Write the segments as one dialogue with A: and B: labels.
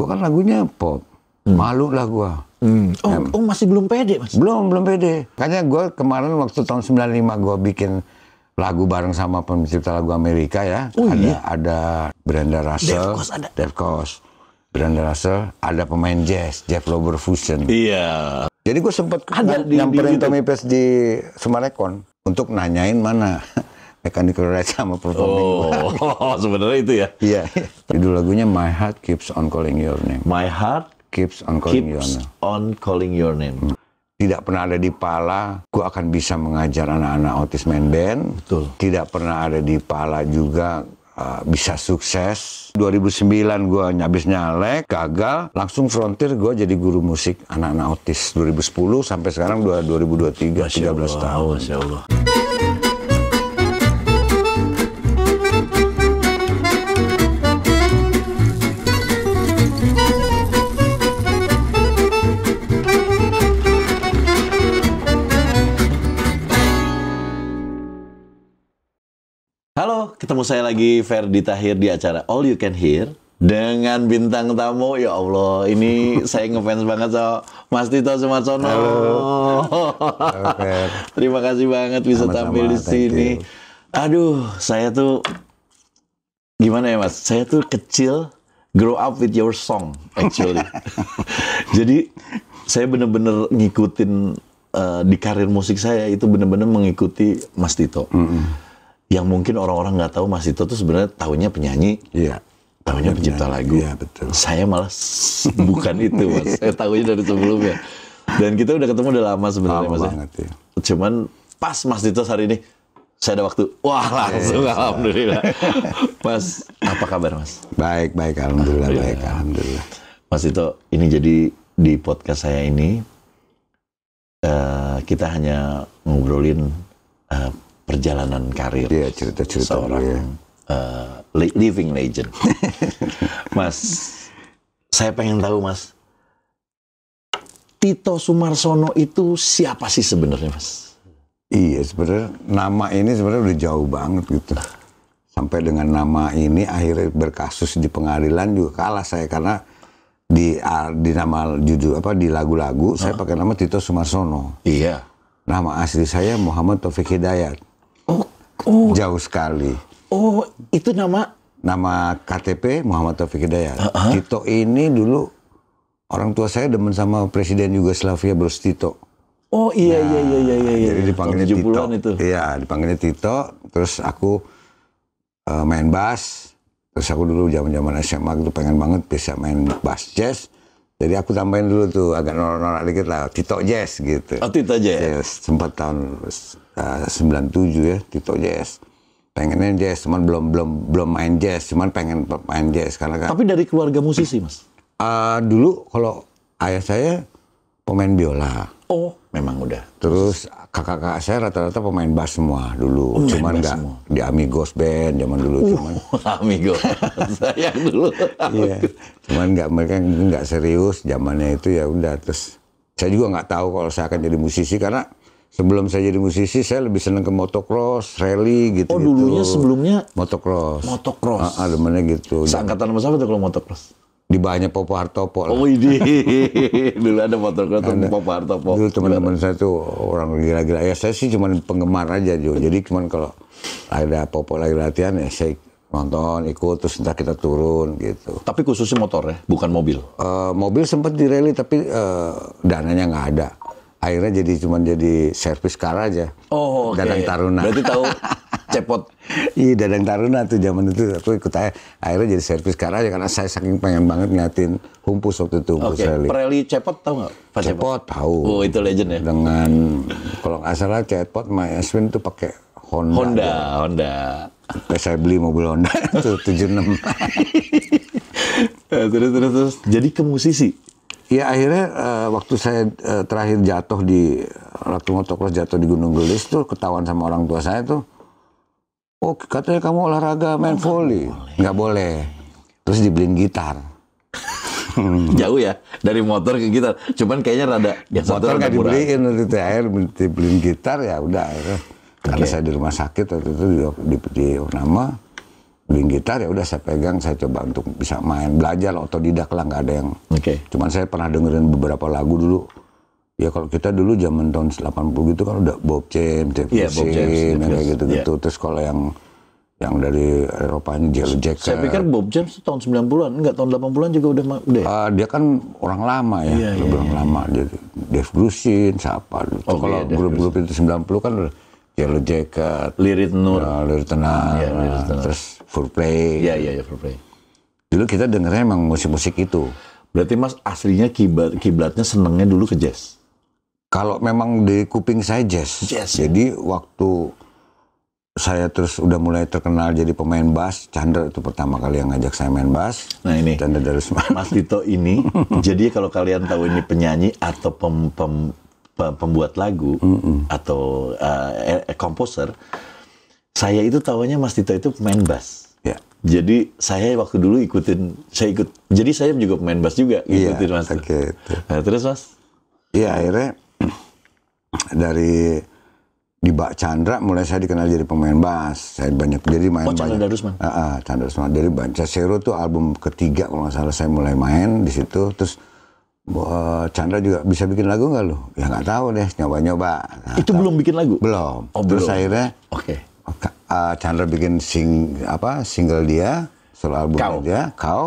A: gue kan lagunya pop. Hmm. Malu lah gue. Hmm. Oh, oh masih belum pede mas? Belum, belum pede. Kayaknya gue kemarin waktu tahun 95 gue bikin lagu bareng sama pencipta lagu Amerika ya. Oh, ada, iya? ada Brenda Russell. Dave Koz Brenda Russell, ada pemain jazz, Jeff Lober Fusion. Iya. Jadi gue sempat nyamperin Tommy Pes di Sumarekon untuk nanyain mana mechanical rights sama performing oh, oh sebenarnya itu ya iya yeah. judul lagunya my heart keeps on calling your name my heart keeps on calling keeps your name on calling your name hmm. tidak pernah ada di pala gua akan bisa mengajar anak-anak autis main band betul tidak pernah ada di pala juga Uh, bisa sukses. 2009 gua nyabis nyalek, gagal. Langsung frontir gua jadi guru musik anak-anak autis. 2010 sampai sekarang 2023, Masya 13 Allah, tahun. Masya Allah.
B: ketemu saya lagi Ferdi Tahir di acara All You Can Hear dengan bintang tamu ya Allah ini saya ngefans banget sama Mas Tito Sumarsono. Halo. Halo Terima kasih banget bisa Sama-sama, tampil di sini. Aduh, saya tuh gimana ya Mas? Saya tuh kecil grow up with your song actually. Jadi saya bener-bener ngikutin uh, di karir musik saya itu bener-bener mengikuti Mas Tito. Mm -hmm yang mungkin orang-orang nggak tahu Mas Dito tuh sebenarnya tahunya penyanyi, iya. tahunya pencipta lagu. Iya, betul. Saya malah bukan itu Mas, saya tahunya dari sebelumnya. Dan kita udah ketemu udah lama sebenarnya Mas. Ya. Banget, ya. Cuman pas Mas Dito hari ini saya ada waktu. Wah, iya, langsung yes, iya, iya. alhamdulillah. mas, apa kabar, Mas?
A: Baik, baik alhamdulillah, baik
B: alhamdulillah. Mas Dito, ini jadi di podcast saya ini uh, kita hanya ngobrolin uh, perjalanan karir ya, cerita -cerita seorang ya. uh, living legend. mas, saya pengen tahu mas,
A: Tito Sumarsono itu siapa sih sebenarnya mas? Iya sebenarnya nama ini sebenarnya udah jauh banget gitu. Sampai dengan nama ini akhirnya berkasus di pengadilan juga kalah saya karena di di nama judul apa di lagu-lagu huh? saya pakai nama Tito Sumarsono. Iya. Nama asli saya Muhammad Taufik Hidayat. Oh. Jauh sekali. Oh, itu nama? Nama KTP Muhammad Taufik Hidayat. Uh -huh. Tito ini dulu orang tua saya demen sama Presiden Yugoslavia Bros Tito.
B: Oh iya nah, iya iya iya iya. iya. Jadi dipanggilnya Tito.
A: Itu. Iya, dipanggilnya Tito. Terus aku uh, main bass. Terus aku dulu zaman-zaman SMA gitu pengen banget bisa main bass jazz. Jadi aku tambahin dulu tuh agak norak-norak dikit lah, Tito Jazz gitu. Oh Tito Jazz. Yes, sempat tahun uh, 97 ya Tito Jazz pengennya jazz cuman belum belum belum main jazz cuman pengen main jazz karena kan tapi dari keluarga musisi mas uh, dulu kalau ayah saya pemain biola oh memang udah terus kakak-kakak saya rata-rata pemain bass semua dulu oh, cuman nggak di Amigos band zaman dulu uh, cuman
B: Amigos
A: saya dulu iya cuman nggak mereka nggak serius zamannya itu ya udah terus saya juga nggak tahu kalau saya akan jadi musisi karena sebelum saya jadi musisi saya lebih senang ke motocross, rally gitu. Oh dulunya sebelumnya motocross. Motocross. Ah, ah mana gitu. Seangkatan sama siapa tuh kalau motocross? Di banyak Popo Hartopo lah. Oh ini
B: dulu ada motocross sama Popo Hartopo. Dulu teman-teman
A: saya tuh orang gila-gila. Ya saya sih cuma penggemar aja Jo. Jadi cuma kalau ada Popo lagi latihan ya saya nonton ikut terus entah kita turun gitu. Tapi khususnya motor ya, bukan mobil. Uh, mobil sempat di rally tapi uh, dananya nggak ada akhirnya jadi cuma jadi servis kar aja.
B: Oh, okay. Dadang Taruna. Berarti tahu
A: cepot. iya, Dadang Taruna tuh zaman itu aku ikut aja. Akhirnya jadi servis kar aja karena saya saking pengen banget ngeliatin humpus waktu itu humpus okay. rally.
B: Rally cepot tahu nggak?
A: Cepot, tahu.
B: Oh, itu legend ya.
A: Dengan kalau nggak salah cepot My Aswin tuh pakai Honda. Honda, aja. Honda. Nah, saya beli mobil Honda tuh 76. terus terus terus jadi ke musisi Ya akhirnya uh, waktu saya uh, terakhir jatuh di waktu motocross jatuh di Gunung Gelis tuh ketahuan sama orang tua saya tuh. Oh katanya kamu olahraga main oh, volley, nggak boleh. Terus dibeliin gitar.
B: Jauh ya dari motor ke gitar. Cuman kayaknya rada Ya, motor nggak dibeliin
A: nanti itu akhir dibeliin gitar ya udah. Okay. Karena saya di rumah sakit waktu itu di, di, di nama beliin gitar ya udah saya pegang saya coba untuk bisa main belajar atau tidak lah nggak ada yang okay. cuman saya pernah dengerin beberapa lagu dulu ya kalau kita dulu zaman tahun 80 gitu kan udah Bob James, Jeff yeah, Bob James, kayak gitu-gitu yeah. terus kalau yang yang dari Eropa ini Jello Jacker. Saya pikir
B: Bob James itu tahun 90-an, enggak tahun 80-an juga
A: udah udah. Uh, dia kan orang lama ya, yeah, iya, iya, yeah, orang yeah. lama. Jadi Dave Grusin, siapa. Oh, kalau yeah, iya, grup-grup itu 90 kan udah Yellow ya, Jacket, Lirit Nur, ya, Lirit Tenang, ya, Lirit Tenang. terus Full Play. Iya, iya, ya, Full Play. Dulu kita dengernya emang musik-musik itu. Berarti Mas aslinya kiblat kiblatnya senengnya dulu ke jazz. Kalau memang di kuping saya jazz. jazz. Jadi waktu saya terus udah mulai terkenal jadi pemain bass. Chandra itu pertama kali yang ngajak saya main bass. Nah ini. Chandra dari Mas Tito ini. jadi kalau kalian tahu ini penyanyi atau pem, pem,
B: pembuat lagu mm -mm. atau uh, komposer, saya itu tahunya Mas Tito itu pemain bass. Yeah. Jadi saya waktu dulu ikutin, saya ikut. Jadi saya juga pemain bass juga iya, ikutin
A: yeah, Mas. Okay. Nah, terus Mas? Iya akhirnya dari di Mbak Chandra mulai saya dikenal jadi pemain bass. Saya banyak jadi main oh, Chandra banyak. Darusman. Uh, uh, Chandra Darusman. Dari Bancasero tuh album ketiga kalau nggak salah saya mulai main di situ. Terus Eh, Chandra juga bisa bikin lagu nggak lo? Ya nggak tahu deh, nyoba-nyoba. Nah, itu tahu. belum bikin lagu? Belum. Oh, Terus belum. akhirnya, oke. Okay. Uh, eh, Chandra bikin sing apa single dia, solo album kau. dia, kau.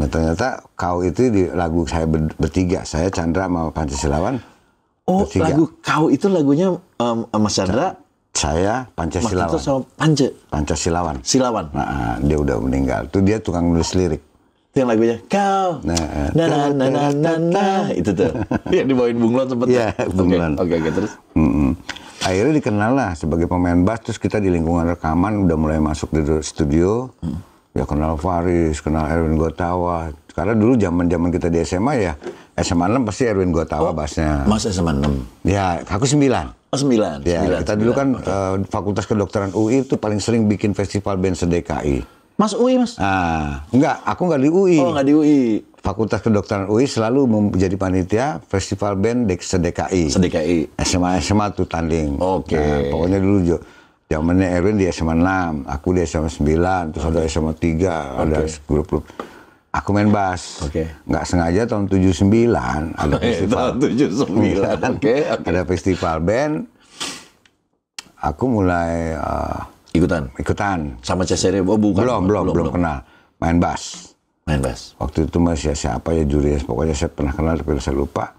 A: Nah ternyata kau itu di lagu saya ber bertiga, saya Chandra sama Pancasilawan. Oh, bertiga. lagu
B: kau itu lagunya um, Mas Chandra.
A: Saya Pancasilawan. Pancasilawan. Silawan. Nah, dia udah meninggal. Tuh dia tukang nulis lirik itu yang lagunya kau nah nah nah nah nah, nah. itu tuh yang dibawain bunglon sempet ya
B: bunglon oke okay, okay, terus
A: akhirnya dikenal lah sebagai pemain bass terus kita di lingkungan rekaman udah mulai masuk di studio hmm. ya kenal Faris kenal Erwin Gotawa karena dulu zaman zaman kita di SMA ya SMA 6 pasti Erwin Gotawa oh, bassnya Mas SMA 6 ya aku 9 Oh,
B: 9. Ya, kita dulu kan
A: eh, Fakultas Kedokteran UI itu paling sering bikin festival band sedekai. Mas UI, Mas? Ah, enggak, aku enggak di UI. Oh, enggak di UI. Fakultas Kedokteran UI selalu menjadi panitia festival band dek sedekai. Sedekai. SMA SMA tuh tanding. Oke. Okay. Nah, pokoknya dulu jo. Zamannya Erwin di SMA 6, aku di SMA 9, terus okay. ada SMA 3, okay. ada grup-grup. Aku main bass. Oke. Okay. Nggak sengaja tahun 79 ada festival. tahun 79. Iya kan? Oke, okay, okay. Ada festival band. Aku mulai uh, Ikutan. Ikutan. Sama Cesare oh, bukan. Belum, belum, belum, belum kenal. Main bass. Main bass. Waktu itu masih ya siapa ya juri ya. pokoknya saya pernah kenal tapi saya lupa.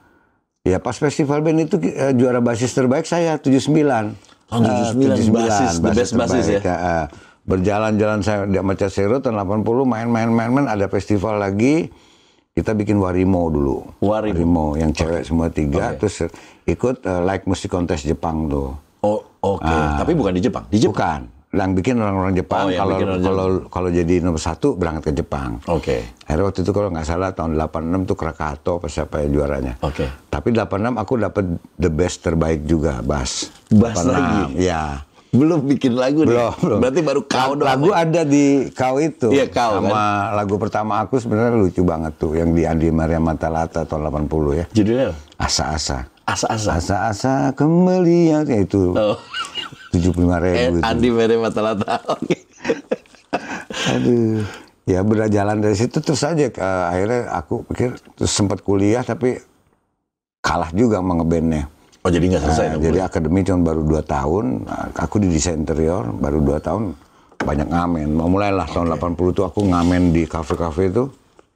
A: Ya pas festival band itu uh, juara basis terbaik saya 79. Tahun oh, 79, uh, 79 basis, basis the best basis ya. ya uh, berjalan-jalan saya di Maca Sero tahun 80 main-main-main-main ada festival lagi kita bikin Warimo dulu. Warimo, Warimo yang cewek okay. semua tiga okay. terus ikut uh, like musik kontes Jepang tuh. Oh, oke. Okay. Uh, Tapi bukan di Jepang, di Jepang. Bukan yang bikin orang-orang Jepang oh, kalau kalau kalau jadi nomor satu berangkat ke Jepang. Oke. Okay. Akhirnya waktu itu kalau nggak salah tahun 86 tuh Krakato apa siapa yang juaranya. Oke. Okay. Tapi 86 aku dapat the best terbaik juga bass. Bass lagi. Ya. Belum bikin lagu belum, nih. Belum. Berarti baru kau doang. Lagu ya? ada di kau itu. Iya kau. Sama kan? lagu pertama aku sebenarnya lucu banget tuh yang di Andi Maria Matalata tahun 80 ya. Judulnya? Asa-asa. Asa-asa. Asa-asa kembali ya itu. Oh. 75 ribu. Eh, gitu. Andi mata lata. Aduh. Ya berjalan dari situ terus aja uh, akhirnya aku pikir terus sempat kuliah tapi kalah juga sama ngebandnya. Oh jadi nggak selesai? Nah, jadi akademi cuma baru 2 tahun. Nah, aku di desain interior baru 2 tahun banyak ngamen. Mau mulailah okay. tahun 80 tuh aku ngamen di kafe-kafe itu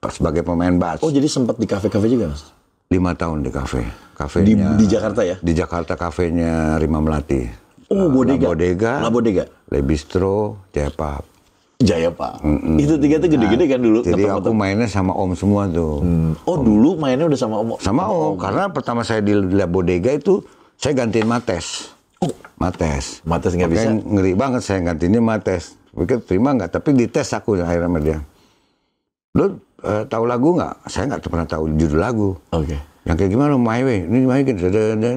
A: sebagai pemain bass. Oh jadi sempat di kafe-kafe juga mas? Lima tahun di kafe. Kafenya, di, di Jakarta ya? Di Jakarta kafenya Rima Melati. Oh, ah, Bodega. La Bodega. La Bodega. Le Bistro, Pub. Jaya Pub. Mm-mm. Itu tiga itu gede-gede nah, kan dulu. Jadi aku mainnya sama Om semua tuh. Hmm. Oh om. dulu mainnya udah sama Om. Sama Om, om. karena pertama saya di La Bodega itu saya gantiin Mates. Oh. Mates. Mates nggak bisa. Ngeri banget saya gantiinnya Mates. Pikir terima nggak, tapi dites aku akhirnya sama dia. Lu uh, tahu lagu nggak? Saya nggak pernah tahu judul lagu. Oke. Okay. Yang kayak gimana? My Way. Ini My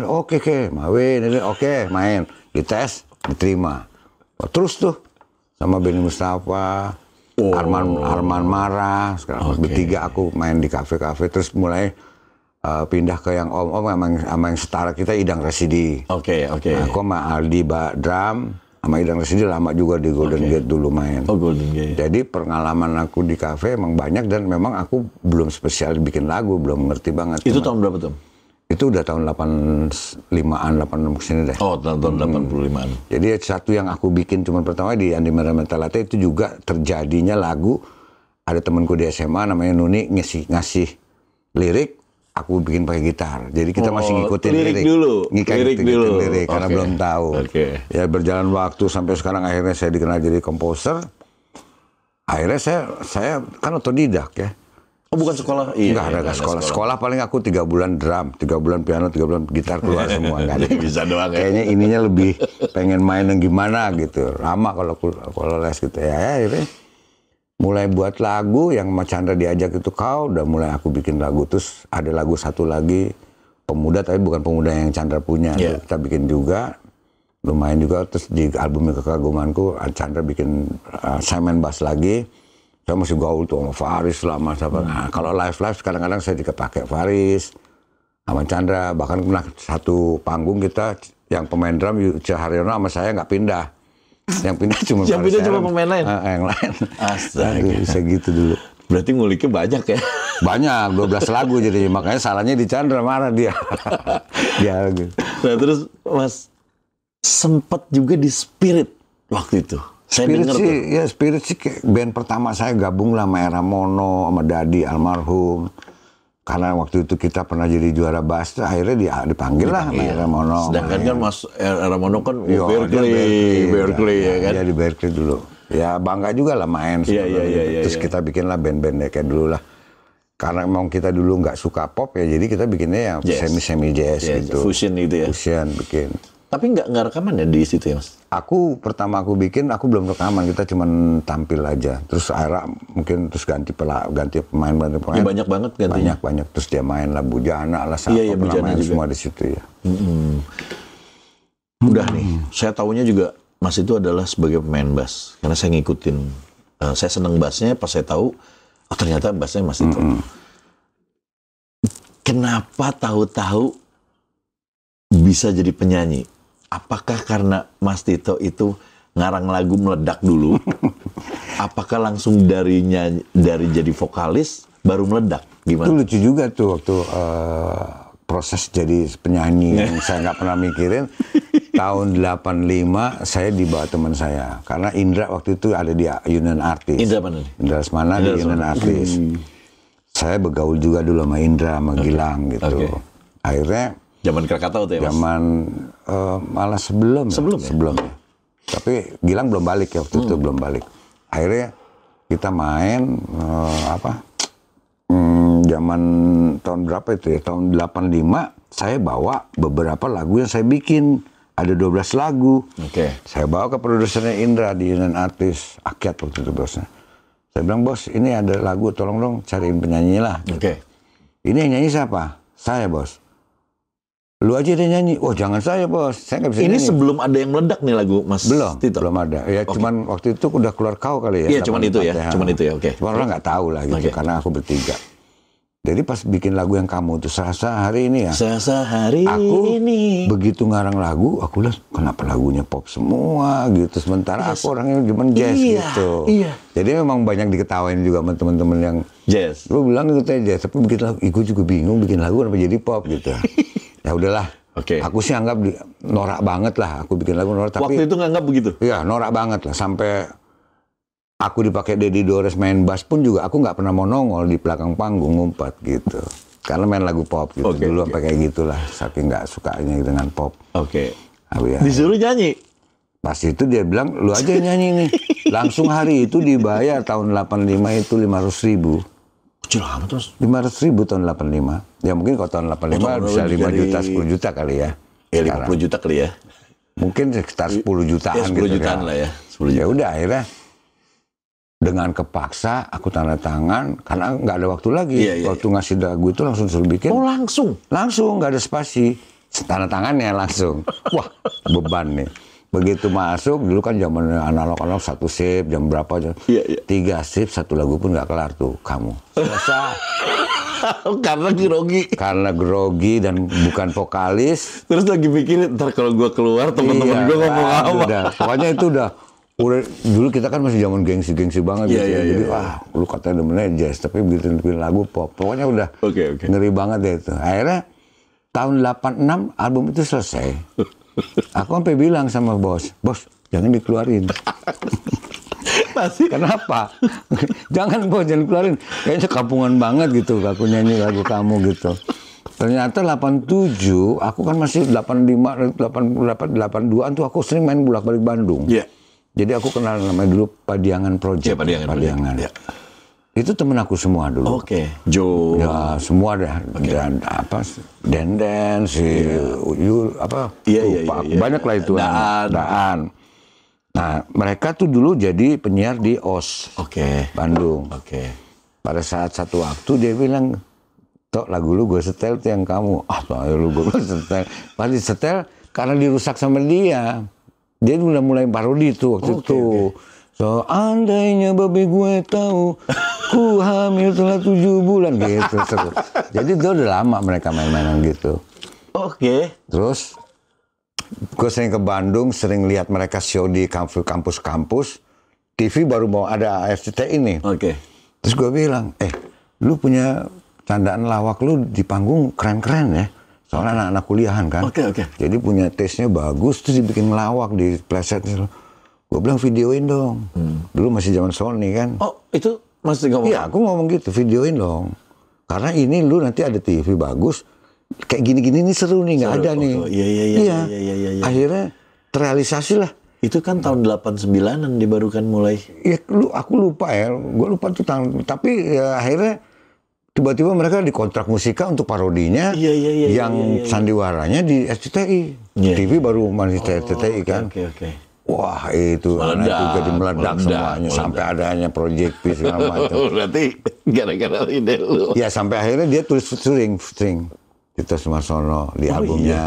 A: Oke, oke. My Way. Oke, okay, main dites diterima oh, terus tuh sama Benny Mustafa oh. Arman Arman marah sekarang okay. bertiga aku main di kafe-kafe terus mulai uh, pindah ke yang om-om sama, yang sama yang setara kita Idang Residi. Oke, okay, oke. Okay. Nah, aku sama Aldi bak drum, sama Idang Residi lama juga di Golden okay. Gate dulu main. Oh, Golden Gate. Jadi pengalaman aku di kafe emang banyak dan memang aku belum spesial bikin lagu, belum ngerti banget. Itu tahun berapa, tuh itu udah tahun 85-an, 86 kesini deh. Oh, tahun hmm. 85-an. Jadi satu yang aku bikin cuma pertama di Andi Mentalate itu juga terjadinya lagu. Ada temanku di SMA namanya Nuni ngasih, ngasih lirik, aku bikin pakai gitar. Jadi kita oh, masih ngikutin lirik. Lirik dulu. Ngikutin lirik, dulu. lirik okay. karena belum tahu. Okay. Ya berjalan waktu sampai sekarang akhirnya saya dikenal jadi komposer. Akhirnya saya saya kan otodidak ya. Oh
B: bukan sekolah? Iya, enggak, ada, enggak iya, sekolah. sekolah. Sekolah
A: paling aku tiga bulan drum, tiga bulan piano, tiga bulan gitar keluar semua enggak Bisa doang. Ya. Kayaknya ininya lebih pengen main yang gimana gitu. Lama kalau kalau les gitu ya. ya Ini ya, ya. mulai buat lagu yang Mas Chandra diajak itu kau udah mulai aku bikin lagu terus ada lagu satu lagi pemuda tapi bukan pemuda yang Chandra punya yeah. kita bikin juga lumayan juga terus di album kekagumanku Chandra bikin uh, eh, Simon Bass lagi saya masih gaul tuh sama Faris lah sama siapa. Hmm. Nah, kalau live live kadang-kadang saya juga pakai Faris sama Chandra bahkan pernah satu panggung kita yang pemain drum Yuce Haryono sama saya nggak pindah yang pindah cuma yang pindah cuma pemain lain uh, yang lain astaga bisa gitu dulu berarti nguliknya banyak ya banyak 12 lagu jadi makanya salahnya di Chandra marah dia dia gitu. nah terus Mas
B: sempet juga di Spirit waktu itu
A: saya spirit sih, tuh. ya Spirit sih band pertama saya gabung lah sama Era Mono, sama Dadi almarhum. Karena waktu itu kita pernah jadi juara bass, akhirnya dia dipanggil, lah sama Era Mono. Sedangkan kan
B: Mas Era Mono kan Yo, Berkeley, Berkeley, Berkeley ya, ya kan? Ya di
A: Berkeley dulu. Ya bangga juga lah main. Iya, iya, gitu. iya, iya. Terus iya. kita bikin lah band-band kayak dulu lah. Karena emang kita dulu nggak suka pop ya, jadi kita bikinnya yang semi-semi jazz, yes, gitu. Fusion gitu ya. Fusion bikin. Tapi nggak nggak rekaman ya di situ ya mas? Aku pertama aku bikin aku belum rekaman kita cuman tampil aja. Terus akhirnya mungkin terus ganti pelak, ganti pemain ganti pemain. Ya, banyak banget gantinya. Banyak banyak terus dia main lah bujana lah siapa iya, ya, main juga. semua di situ ya.
B: Mm -hmm. Mudah nih. Saya tahunya juga Mas itu adalah sebagai pemain bass karena saya ngikutin. Uh, saya seneng bassnya pas saya tahu oh, ternyata bassnya Mas itu. -hmm. Kenapa tahu-tahu bisa jadi penyanyi? apakah karena Mas Tito itu ngarang lagu meledak dulu? apakah langsung dari nyanyi, dari jadi vokalis baru
A: meledak? Gimana? Itu lucu juga tuh waktu uh, proses jadi penyanyi yang saya nggak pernah mikirin. tahun 85 saya dibawa teman saya karena Indra waktu itu ada di Union Artis. Indra mana? Indra Lesmana di Union Artis. Hmm. Saya bergaul juga dulu sama Indra, sama okay. Gilang gitu. Okay. Akhirnya
B: Zaman Krakatau tuh ya, Zaman
A: uh, malah sebelum. Ya. Sebelum ya? Sebelum ya. Tapi Gilang belum balik ya waktu hmm. itu belum balik. Akhirnya kita main uh, apa? Hmm, zaman tahun berapa itu ya? Tahun 85 saya bawa beberapa lagu yang saya bikin. Ada 12 lagu. Oke. Okay. Saya bawa ke produsernya Indra di Union Artis Akiat waktu itu bosnya. Saya bilang, "Bos, ini ada lagu, tolong dong cariin penyanyi lah." Oke. Okay. Ini yang nyanyi siapa? Saya, Bos. Lu aja deh nyanyi. Oh jangan saya bos, saya nggak bisa Ini nyanyi. sebelum ada yang meledak nih lagu Mas Belum, Tito? belum ada. Ya okay. cuman waktu itu udah keluar kau kali ya. Iya cuman itu ya, ya, cuman itu ya oke. Okay. Cuman orang nggak tahu lah gitu, okay. karena aku bertiga. Jadi pas bikin lagu yang kamu itu Selasa hari ini ya. Selasa hari aku ini. Begitu ngarang lagu, aku lah kenapa lagunya pop semua gitu. Sementara yes. aku orangnya cuman jazz iya, gitu. Iya. Jadi memang banyak diketawain juga sama teman-teman yang jazz. Lu bilang gitu jazz, tapi bikin lagu, aku juga bingung bikin lagu kenapa jadi pop gitu. ya udahlah. Oke. Okay. Aku sih anggap di, norak banget lah. Aku bikin lagu norak. Tapi, Waktu itu nganggap begitu? Iya, norak banget lah. Sampai aku dipakai Deddy Dores main bass pun juga aku nggak pernah mau nongol di belakang panggung ngumpat gitu. Karena main lagu pop gitu. Okay, Dulu okay. pakai gitulah. Saking nggak sukanya gitu dengan pop. Oke. Okay. ya. Disuruh nyanyi? Pas itu dia bilang, lu aja nyanyi nih. Langsung hari itu dibayar tahun 85 itu 500 ribu kecil amat terus. 500 ribu tahun 85. Ya mungkin kalau tahun 85 oh, tahun bisa 5 dari... juta, 10 juta kali ya. Ya eh, 50 juta kali ya. Mungkin sekitar 10 ya, jutaan ya, 10 gitu. jutaan kan. lah ya. 10 ya juta. Ya udah akhirnya dengan kepaksa aku tanda tangan karena nggak ada waktu lagi. Iya, iya, waktu iya. ngasih dagu itu langsung suruh bikin. Oh langsung? Langsung nggak ada spasi. Tanda tangannya langsung. Wah beban nih begitu masuk dulu kan zaman analog-analog satu sip jam berapa jam yeah, yeah. tiga sip satu lagu pun nggak kelar tuh kamu selesai karena grogi karena grogi dan bukan vokalis terus lagi bikin ntar kalau gue keluar teman-teman iya, gue ngomong nah, apa udah. pokoknya itu udah udah dulu kita kan masih zaman gengsi-gengsi banget yeah, gitu yeah, ya. Iya, Jadi yeah. wah iya. lu katanya demennya jazz tapi begitu bikin lagu pop. Pokoknya udah okay, okay. ngeri banget deh itu. Akhirnya tahun 86 album itu selesai. Aku sampai bilang sama bos, bos jangan dikeluarin. Kenapa? jangan bos jangan keluarin. Kayaknya kampungan banget gitu aku nyanyi lagu kamu gitu. Ternyata 87, aku kan masih 85, 88, 82 tuh aku sering main bolak-balik Bandung. Iya. Yeah. Jadi aku kenal namanya dulu Padiangan Project. Iya, Padiangan. Padiangan. Project. Ya itu temen aku semua dulu. Oke. Okay. Jo. Ya semua dah. Okay. Dan apa? Denden si yeah. Uyul apa? Iya iya iya. iya, iya. banyak lah itu. Daan. Daan. Nah mereka tuh dulu jadi penyiar di OS. Oke. Okay. Bandung. Oke. Okay. Pada saat satu waktu dia bilang, Tok lagu lu gue setel tuh yang kamu. Ah tuh lu gue setel. Pas setel karena dirusak sama dia. Dia udah mulai parodi tuh waktu okay, itu. Okay Seandainya babi gue tahu ku hamil telah tujuh bulan gitu seru. Jadi itu udah lama mereka main-mainan gitu. Oke. Okay. Terus gue sering ke Bandung, sering lihat mereka show di kampus-kampus. TV baru mau ada AFCT ini. Oke. Okay. Terus gue bilang, eh lu punya candaan lawak lu di panggung keren-keren ya. Soalnya anak-anak kuliahan kan. Oke, okay, oke. Okay. Jadi punya taste-nya bagus, terus dibikin lawak di playset. Gitu Gue bilang videoin dong. Hmm. Dulu masih zaman Sony kan. Oh itu masih ngomong? Iya aku ngomong gitu, videoin dong. Karena ini lu nanti ada TV bagus, kayak gini-gini ini seru nih, nggak ada oh, nih. Iya iya iya, iya, iya, iya, iya, iya. Akhirnya terrealisasi lah. Itu kan tahun 89-an dibarukan mulai. Ya, lu, aku lupa ya, gue lupa tuh tahun. Tapi ya, akhirnya tiba-tiba mereka dikontrak musika untuk parodinya iya, iya, iya, iya, yang iya, iya, iya. sandiwaranya di SCTI. Iya, TV iya. baru iya. masih oh, SCTI kan. Okay, okay. Wah itu meledak, itu jadi meledak, meledak semuanya meledak. sampai adanya proyektil segala macam. Berarti
B: gara-gara ide lu. Ya sampai
A: akhirnya dia tulis string string Tito Sono di oh, albumnya iya.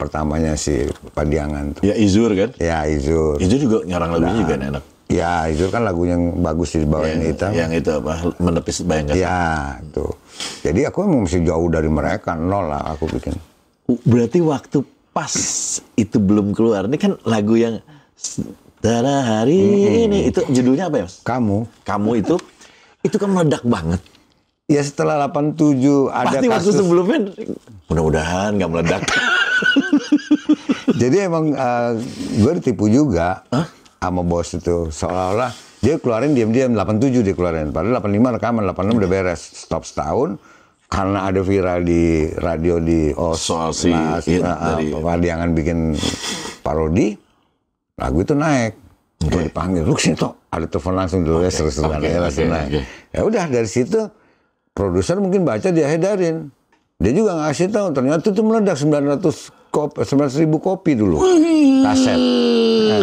A: pertamanya si Padiangan tuh. Ya Izur kan? Ya Izur. Izur juga nyarang lagunya nah, juga enak. Ya Izur kan lagunya yang bagus di bawah yang, yang hitam. Yang itu apa? Menepis bayangan. Ya itu. Jadi aku emang masih jauh dari mereka nol lah aku bikin.
B: Berarti waktu pas itu belum keluar ini kan lagu yang Darah hari hmm. ini itu judulnya apa ya? Mas? Kamu. Kamu itu itu kan meledak banget. Ya
A: setelah 87 ada Pasti kasus. waktu sebelumnya mudah-mudahan nggak meledak. Jadi emang uh, eh, gue ditipu juga huh? sama bos itu seolah-olah dia keluarin diam-diam 87 dia keluarin padahal 85 rekaman 86 udah beres stop setahun karena ada viral di radio di oh, soal si nah, iya, nah, dari... bikin parodi lagu itu naik okay. gue dipanggil lu sini toh ada telepon langsung dulu ya seru-seruan okay. Ya, naik okay. ya udah dari situ produser mungkin baca dia hedarin dia juga ngasih tahu ternyata itu meledak 900 kopi, 900 ribu kopi dulu kaset. Nah,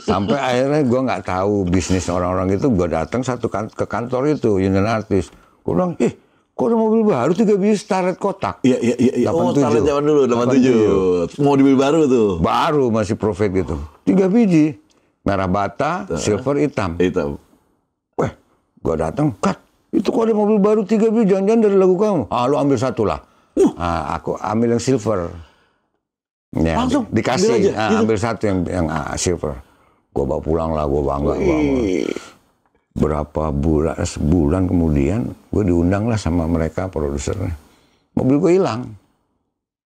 A: sampai akhirnya gue nggak tahu bisnis orang-orang itu gue datang satu kan, ke kantor itu Union Artist. Gue bilang, ih eh, Kok ada mobil baru tiga biji Starlet kotak? Iya, iya, iya. iya. Oh, starlet zaman dulu, 87. 87. Mau mobil baru tuh? Baru, masih profit gitu. Tiga biji. Merah bata, Tuh. silver, hitam. Hitam. Wah, gua datang, kat. Itu kok ada mobil baru tiga biji, jangan-jangan dari lagu kamu. Ah, lu ambil satu lah. Uh. Ah, aku ambil yang silver. Ya, Langsung? Di, dikasih, ambil, aja, ah, gitu. ambil satu yang, yang ah, silver. Gua bawa pulang lah, gua bangga, gua bangga berapa bulan sebulan kemudian gue diundang lah sama mereka produsernya mobil gue hilang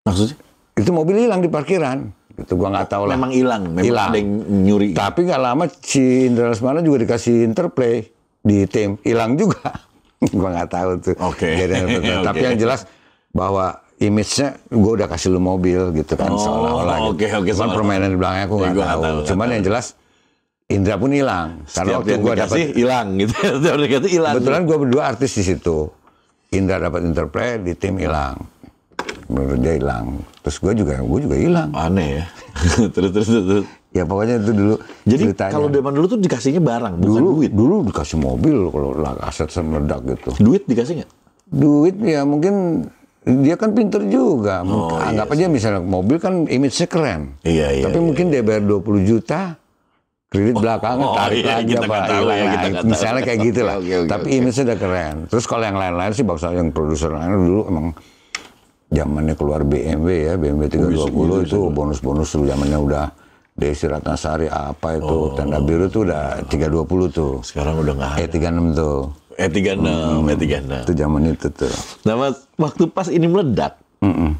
A: maksudnya itu mobil hilang di parkiran itu gue nggak tahu lah memang hilang memang hilang. ada yang nyuri tapi nggak lama si Indra Lesmana juga dikasih interplay di tim hilang juga gue nggak tahu tuh okay. Jadi, okay. tapi yang jelas bahwa image-nya gue udah kasih lu mobil gitu kan oh, seolah-olah gitu. okay, okay, Cuman permainan di belakangnya aku nggak tahu. Cuman yang jelas Indra pun hilang. Karena waktu gue dapet hilang gitu. hilang. Kebetulan gue berdua artis di situ. Indra dapat interplay di tim hilang. Menurut dia hilang. Terus gue juga, gue juga hilang. Aneh ya. terus, terus, terus. Ya pokoknya itu dulu. Jadi kalau zaman dulu tuh dikasihnya barang, bukan dulu, duit. Dulu dikasih mobil kalau aset meledak gitu. Duit dikasih nggak? Duit ya mungkin dia kan pinter juga. Oh, Anggap iya, aja misalnya mobil kan image-nya keren. Iya, iya, Tapi iya, mungkin iya. dia bayar puluh juta, kredit oh, belakangan oh, tarik iya, lagi apa iya, ya, kita nah, misalnya kayak gitulah okay, okay, tapi okay. image udah keren terus kalau yang lain-lain sih bangsa yang produser lain dulu emang zamannya keluar BMW ya BMW 320 oh, gitu, itu bonus-bonus tuh zamannya udah Desi Ratnasari apa itu oh. tanda biru tuh udah 320 tuh sekarang udah nggak ada E36 tuh E36 hmm, E36 itu zaman itu tuh
B: nah waktu pas ini meledak mm -mm.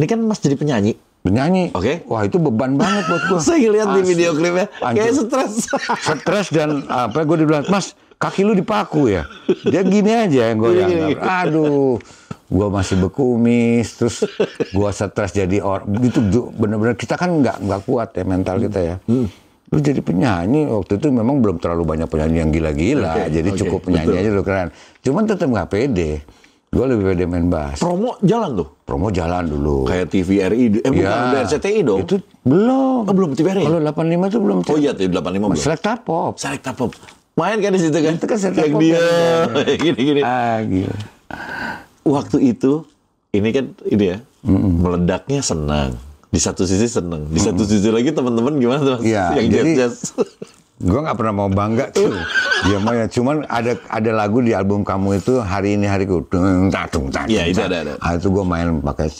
B: ini kan mas jadi
A: penyanyi Bernyanyi. Oke. Okay. Wah, itu beban banget buat gua. Saya lihat di video klipnya kayak stres. stres dan apa Gue dibilang, "Mas, kaki lu dipaku ya?" Dia gini aja yang gue yang iya, iya, iya. Aduh gue masih bekumis terus gue stres jadi orang Itu bener-bener kita kan nggak nggak kuat ya mental hmm. kita ya hmm. lu jadi penyanyi waktu itu memang belum terlalu banyak penyanyi yang gila-gila okay. jadi okay. cukup penyanyi Betul. aja lu keren cuman tetap nggak pede Gue lebih pede main bass. Promo jalan tuh? Promo jalan dulu. Kayak TVRI, eh bukan ya, BRCTI dong? Itu belum. Oh, belum TVRI? Kalau 85 tuh belum. Oh iya, 85 belum.
B: Selekta Pop. Selekta Pop. Main kan di situ kan? Itu kan Selekta Pop. dia, kan, ya. gini-gini. Ah, gila. Waktu itu, ini kan ini ya, mm -mm. meledaknya senang.
A: Di satu sisi seneng, di satu mm -mm. sisi lagi teman-teman
B: gimana tuh? Ya, yang jadi, jazz
A: -jazz gue gak pernah mau bangga tuh dia mah ya cuman ada ada lagu di album kamu itu hari ini hariku tung tatung ya, itu ada, ada. itu gue main pakai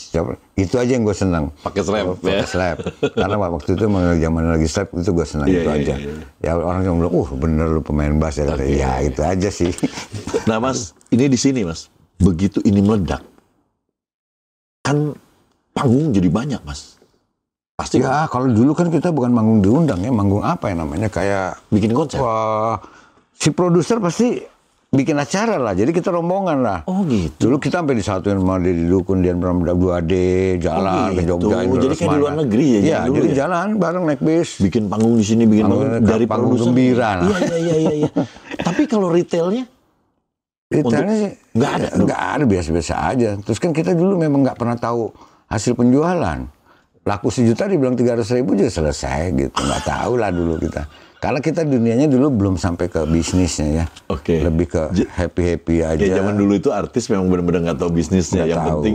A: itu aja yang gue senang pakai slap oh, ya. pakai ya. slap karena waktu itu zaman lagi slap itu gue senang ya, itu ya, aja ya, ya. ya orang yang bilang uh bener lu pemain bass ya kata ya iya. itu aja sih nah mas ini di sini mas begitu ini meledak kan panggung jadi banyak mas Pasti ya, kan? kalau dulu kan kita bukan manggung diundang ya, manggung apa ya namanya kayak bikin konser. Wah, si produser pasti bikin acara lah. Jadi kita rombongan lah. Oh gitu. Dulu kita sampai disatuin sama Deddy Dukun, Dian Bram D, jalan oh, gitu. ke Jogja. Jadi kayak di luar negeri ya? Iya, jadi ya? jalan bareng naik bis.
B: Bikin panggung di sini, bikin panggung, panggung dari panggung produser. gembira. Nah. Iya, iya,
A: iya, iya. iya. Tapi kalau retailnya? Retailnya sih nggak ada, nggak ada biasa-biasa aja. Terus kan kita dulu memang nggak pernah tahu hasil penjualan laku sejuta dibilang tiga ratus ribu juga selesai gitu nggak tahu lah dulu kita karena kita dunianya dulu belum sampai ke bisnisnya ya oke okay. lebih ke happy happy ya, aja ya, zaman dulu itu artis memang benar-benar nggak tahu bisnisnya gak yang tahu. penting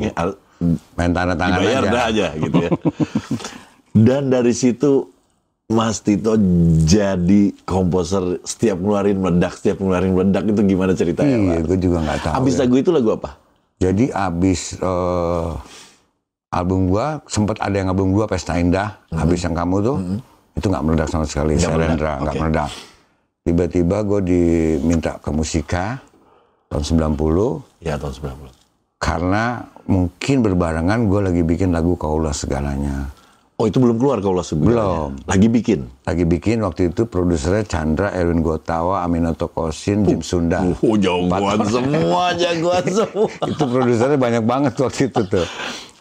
A: main tanda tangan dibayar aja. aja gitu ya
B: dan dari situ Mas Tito jadi komposer setiap ngeluarin meledak setiap ngeluarin meledak itu gimana ceritanya? Iya, gue juga nggak tahu. Abis ya.
A: lagu itu lagu apa? Jadi abis uh, album gua sempat ada yang album gua Pesta Indah mm -hmm. habis yang kamu tuh mm -hmm. itu nggak meledak sama sekali gak Serendra nggak okay. meledak tiba-tiba gue diminta ke musika tahun 90
B: ya tahun 90
A: karena mungkin berbarengan gue lagi bikin lagu kaulah segalanya Oh itu belum keluar kalau sebenarnya. Belum. Lagi bikin. Lagi bikin waktu itu produsernya Chandra, Erwin Gotawa, Aminoto Kosin, Jim uh, Sunda. Uh, oh jagoan semua, jagoan semua. itu produsernya banyak banget waktu itu tuh.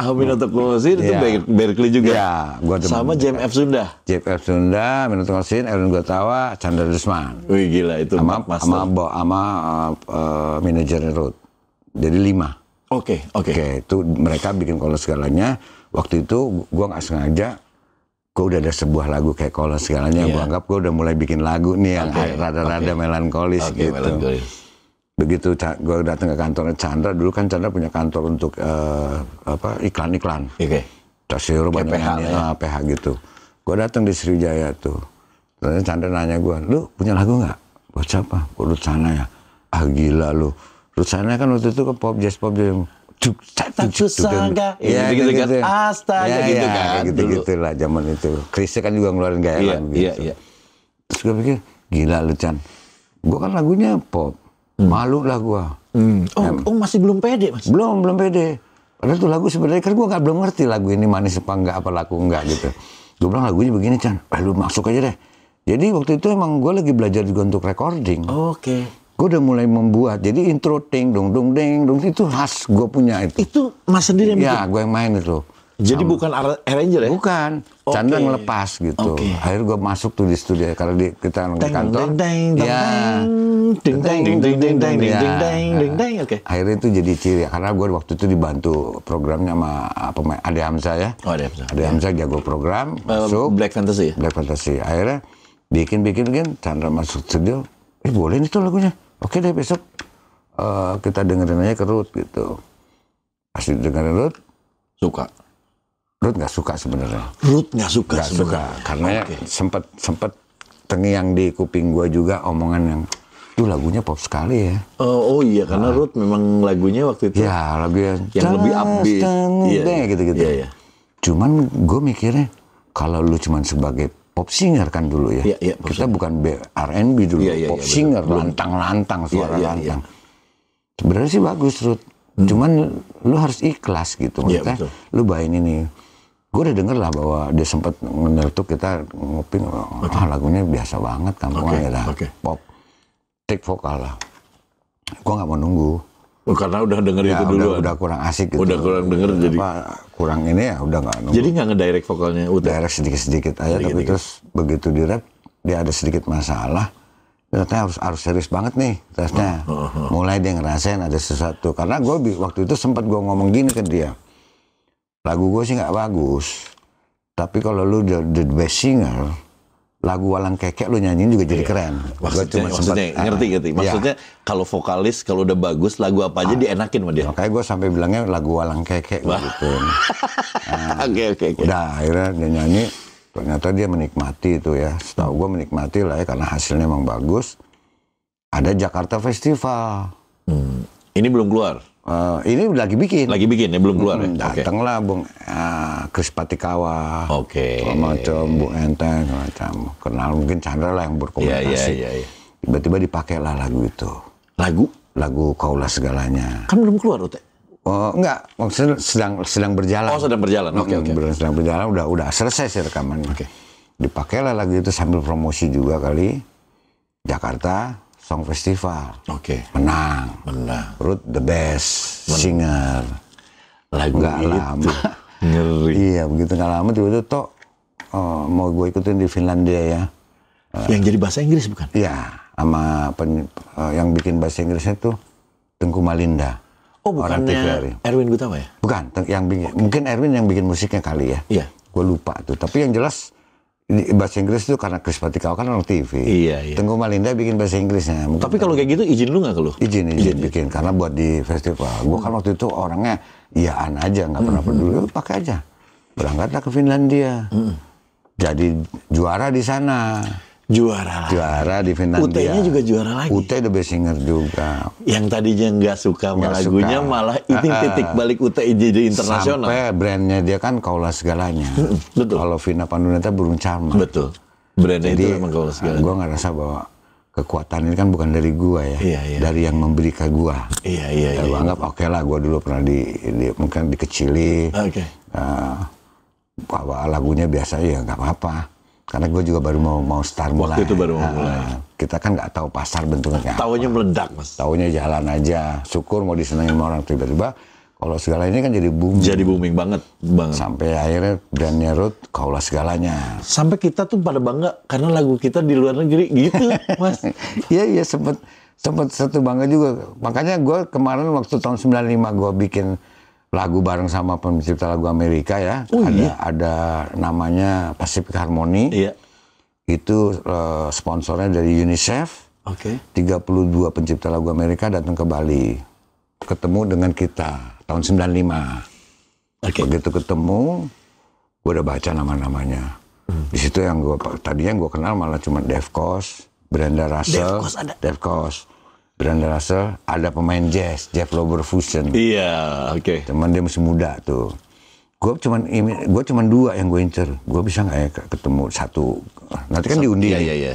A: Aminoto Kosin itu yeah. Iya. Berkeley juga. Iya, gua Sama Jim F Sunda. Jim Sunda, Aminoto Kosin, Erwin Gotawa, Chandra Desman. Wih gila itu. Sama sama sama uh, uh, manajernya Ruth. Jadi lima. Oke, okay, oke. Okay. Oke, okay, itu mereka bikin kalau segalanya waktu itu gue nggak sengaja gue udah ada sebuah lagu kayak kolos segalanya yeah. gue iya. anggap gue udah mulai bikin lagu nih yang rada-rada okay. melankolis okay, gitu melankolis. begitu gue datang ke kantornya Chandra dulu kan Chandra punya kantor untuk uh, apa iklan-iklan okay. banyak PH, ya. ah, PH gitu gue datang di Sriwijaya tuh ternyata Chandra nanya gue lu punya lagu nggak buat siapa buat sana ya ah gila lu Ruth sana kan waktu itu ke kan pop jazz pop jazz cuk cuk cuk cuk gitu, kan astaga
B: iya, gitu iya, kan gitu
A: lah, zaman itu Krisya kan juga ngeluarin gak enak ya, gitu. Iya, iya. terus gue pikir gila lu Chan gue kan lagunya pop hmm. malu lah gue hmm. oh, oh masih belum pede mas belum belum pede padahal tuh lagu sebenarnya kan gue gak belum ngerti lagu ini manis apa enggak apa laku enggak gitu gue bilang lagunya begini Chan lalu eh, masuk aja deh jadi waktu itu emang gue lagi belajar juga untuk recording oke okay gue udah mulai membuat jadi intro ting dong dong deng dong itu khas gue punya itu itu mas sendiri yang ya gue yang main itu jadi Sama. bukan arranger ya? Bukan. Okay. canda ngelepas gitu. Okay. Akhirnya gue masuk tuh di studio karena di kita di kantor.
B: ding ding ya. ding ding ding ding ding ding ding
A: ding Oke. Akhirnya itu jadi ciri karena gue waktu itu dibantu programnya sama pemain Ade Hamzah ya. Oh Ade Hamzah. Ade Hamzah jago program. Masuk. Black Fantasy. Black Fantasy. Akhirnya bikin bikin kan Chandra masuk studio. Eh boleh nih tuh lagunya. Oke deh besok uh, kita dengerin aja ke Ruth gitu. Asli dengerin Ruth suka. Ruth nggak suka sebenarnya. Ruth nggak suka. Gak suka karena okay. sempet sempet yang di kuping gue juga omongan yang itu lagunya pop sekali ya.
B: Oh, oh iya karena nah. Ruth
A: memang lagunya waktu itu. Ya lagu yang, yang lebih upbeat. Iya, iya, gitu-gitu. Yeah, yeah. Cuman gue mikirnya kalau lu cuman sebagai pop singer kan dulu ya. ya, ya kita bukan R&B dulu, ya, ya, pop ya, singer lantang-lantang iya, iya, suara ya, ya, lantang. Ya. Sebenarnya sih bagus Rut. Hmm. Cuman lu harus ikhlas gitu iya, maksudnya. Ya, betul. lu bayangin nih. Gue udah denger lah bahwa dia sempat ngeletuk kita ngoping. okay. ah lagunya biasa banget kampungan okay. ya okay. pop. Take vokal lah. Gue gak mau nunggu Oh, karena udah denger ya, itu dulu. Udah, kurang asik gitu. Udah kurang denger udah, jadi kurang ini ya udah gak nggak Jadi nggak ngedirect vokalnya Udah. Ya? Direct sedikit-sedikit aja sedikit, tapi terus begitu di rap dia ada sedikit masalah. Ternyata harus harus serius banget nih tesnya. Oh, oh, oh. Mulai dia ngerasain ada sesuatu karena gue waktu itu sempat gue ngomong gini ke dia. Lagu gue sih gak bagus. Tapi kalau lu the, the best singer, lagu walang kekek lu nyanyiin juga jadi yeah. keren. Maksudnya, cuma maksudnya sempet, ah, ngerti ngerti. Iya. Maksudnya
B: yeah. kalau vokalis kalau udah bagus lagu apa aja
A: uh, dienakin sama dia. Makanya gue sampai bilangnya lagu walang kekek bah. gitu. Ah, oke oke oke. Udah akhirnya dia nyanyi ternyata dia menikmati itu ya. Setahu gue menikmati lah ya karena hasilnya emang bagus. Ada Jakarta Festival. Hmm. Ini belum keluar. Uh, ini lagi bikin. Lagi bikin ya belum keluar. Ya? Hmm, ya? Datanglah okay. Bung uh, eh, Chris Patikawa. Oke. Okay. Macam Bung Enteng macam kenal mungkin Chandra lah yang berkomunikasi. Iya, iya iya iya. Tiba-tiba dipakailah lagu itu. Lagu? Lagu Kaulah Segalanya. Kan belum keluar Ute. Oh, enggak, maksudnya oh, sedang sedang berjalan. Oh, sedang berjalan. Oke, okay, hmm, oke. Okay. Sedang berjalan udah udah selesai sih rekamannya. Oke. Okay. Dipakailah lagu itu sambil promosi juga kali. Jakarta, Song Festival. Oke. Okay. Menang. Menang. Ruth the best Menang. singer. Lagu gak itu. lama. Ngeri. iya, begitu gak lama tiba-tiba tok oh, mau gue ikutin di Finlandia ya. Yang uh, jadi bahasa Inggris bukan? Iya, sama pen, uh, yang bikin bahasa Inggrisnya tuh Tengku Malinda. Oh, bukan Erwin Gutama ya? Bukan, yang bikin, okay. mungkin Erwin yang bikin musiknya kali ya. Iya. Yeah. Gue lupa tuh, tapi yang jelas bahasa Inggris itu karena Chris Krispatikawa kan orang TV. Iya, iya. Tengku Malinda bikin bahasa Inggrisnya. Mungkin Tapi kalau kayak gitu izin lu nggak kalau? Izin, izin, izin, ya? bikin karena buat di festival. Hmm. Gue kan waktu itu orangnya iyaan aja, nggak pernah hmm. peduli, pakai aja. Berangkatlah ke Finlandia. Hmm. Jadi juara di sana juara juara di Finlandia UT-nya juga juara lagi UT the best singer juga yang tadinya nggak suka sama lagunya suka. malah ini uh, titik balik UT jadi internasional sampai brandnya dia kan kaulah segalanya hmm, betul kalau Vina Panduneta burung camar. betul brandnya jadi, itu memang kaula ah, segalanya gue nggak rasa bahwa kekuatan ini kan bukan dari gua ya, iya, iya. dari yang memberi ke gua. Iya iya. Dan iya, anggap iya. oke okay lah, gua dulu pernah di, di mungkin dikecili. Oke. Okay. Uh, bahwa lagunya biasa ya nggak apa-apa karena gue juga baru mau mau start mulai. Waktu itu baru mau mulai. kita kan nggak tahu pasar bentuknya. Tahunya meledak mas. Tahunya jalan aja. Syukur mau disenangin sama orang tiba-tiba. Kalau segala ini kan jadi booming. Jadi booming banget, banget. Sampai akhirnya brandnya Ruth, kaulah segalanya. Sampai kita tuh pada bangga karena lagu kita di luar negeri gitu, mas. Iya iya sempet sempet satu bangga juga. Makanya gue kemarin waktu tahun 95 gue bikin lagu bareng sama pencipta lagu Amerika ya. Oh, ada iya? ada namanya Pacific Harmony. Iya. Itu uh, sponsornya dari UNICEF. Oke. Okay. 32 pencipta lagu Amerika datang ke Bali. Ketemu dengan kita tahun 95. Okay. Begitu ketemu gue udah baca nama-namanya. Hmm. Di situ yang gue tadi yang gue kenal malah cuma Devkos, Brenda Russell, Devkos ada. Devkos. Brandon Russell ada pemain jazz Jeff Loberfusen iya yeah, oke okay. teman dia masih muda tuh gue cuman gue cuman dua yang gue incer gue bisa nggak ya ketemu satu nanti kan satu, diundi iya, iya, iya.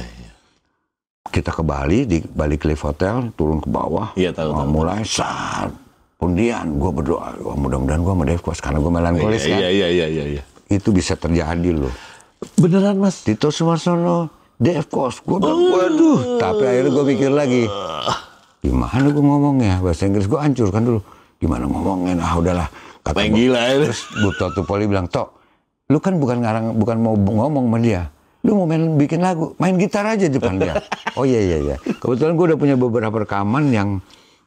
A: kita ke Bali di Bali Cliff Hotel turun ke bawah iya, tahu, tahu, mulai saat undian gue berdoa oh, mudah-mudahan gue sama Dave Kwas karena gue melankolis iya, kan iya, iya, iya, iya. itu bisa terjadi loh beneran mas Tito Sumarsono Dave Kwas gue bilang waduh tapi akhirnya gue mikir lagi gimana gue ngomongnya bahasa Inggris gue hancur kan dulu gimana ngomongnya ah udahlah kata yang gila ya terus tuh poli bilang tok lu kan bukan ngarang bukan mau ngomong sama dia lu mau main bikin lagu main gitar aja depan dia oh iya iya iya kebetulan gue udah punya beberapa rekaman yang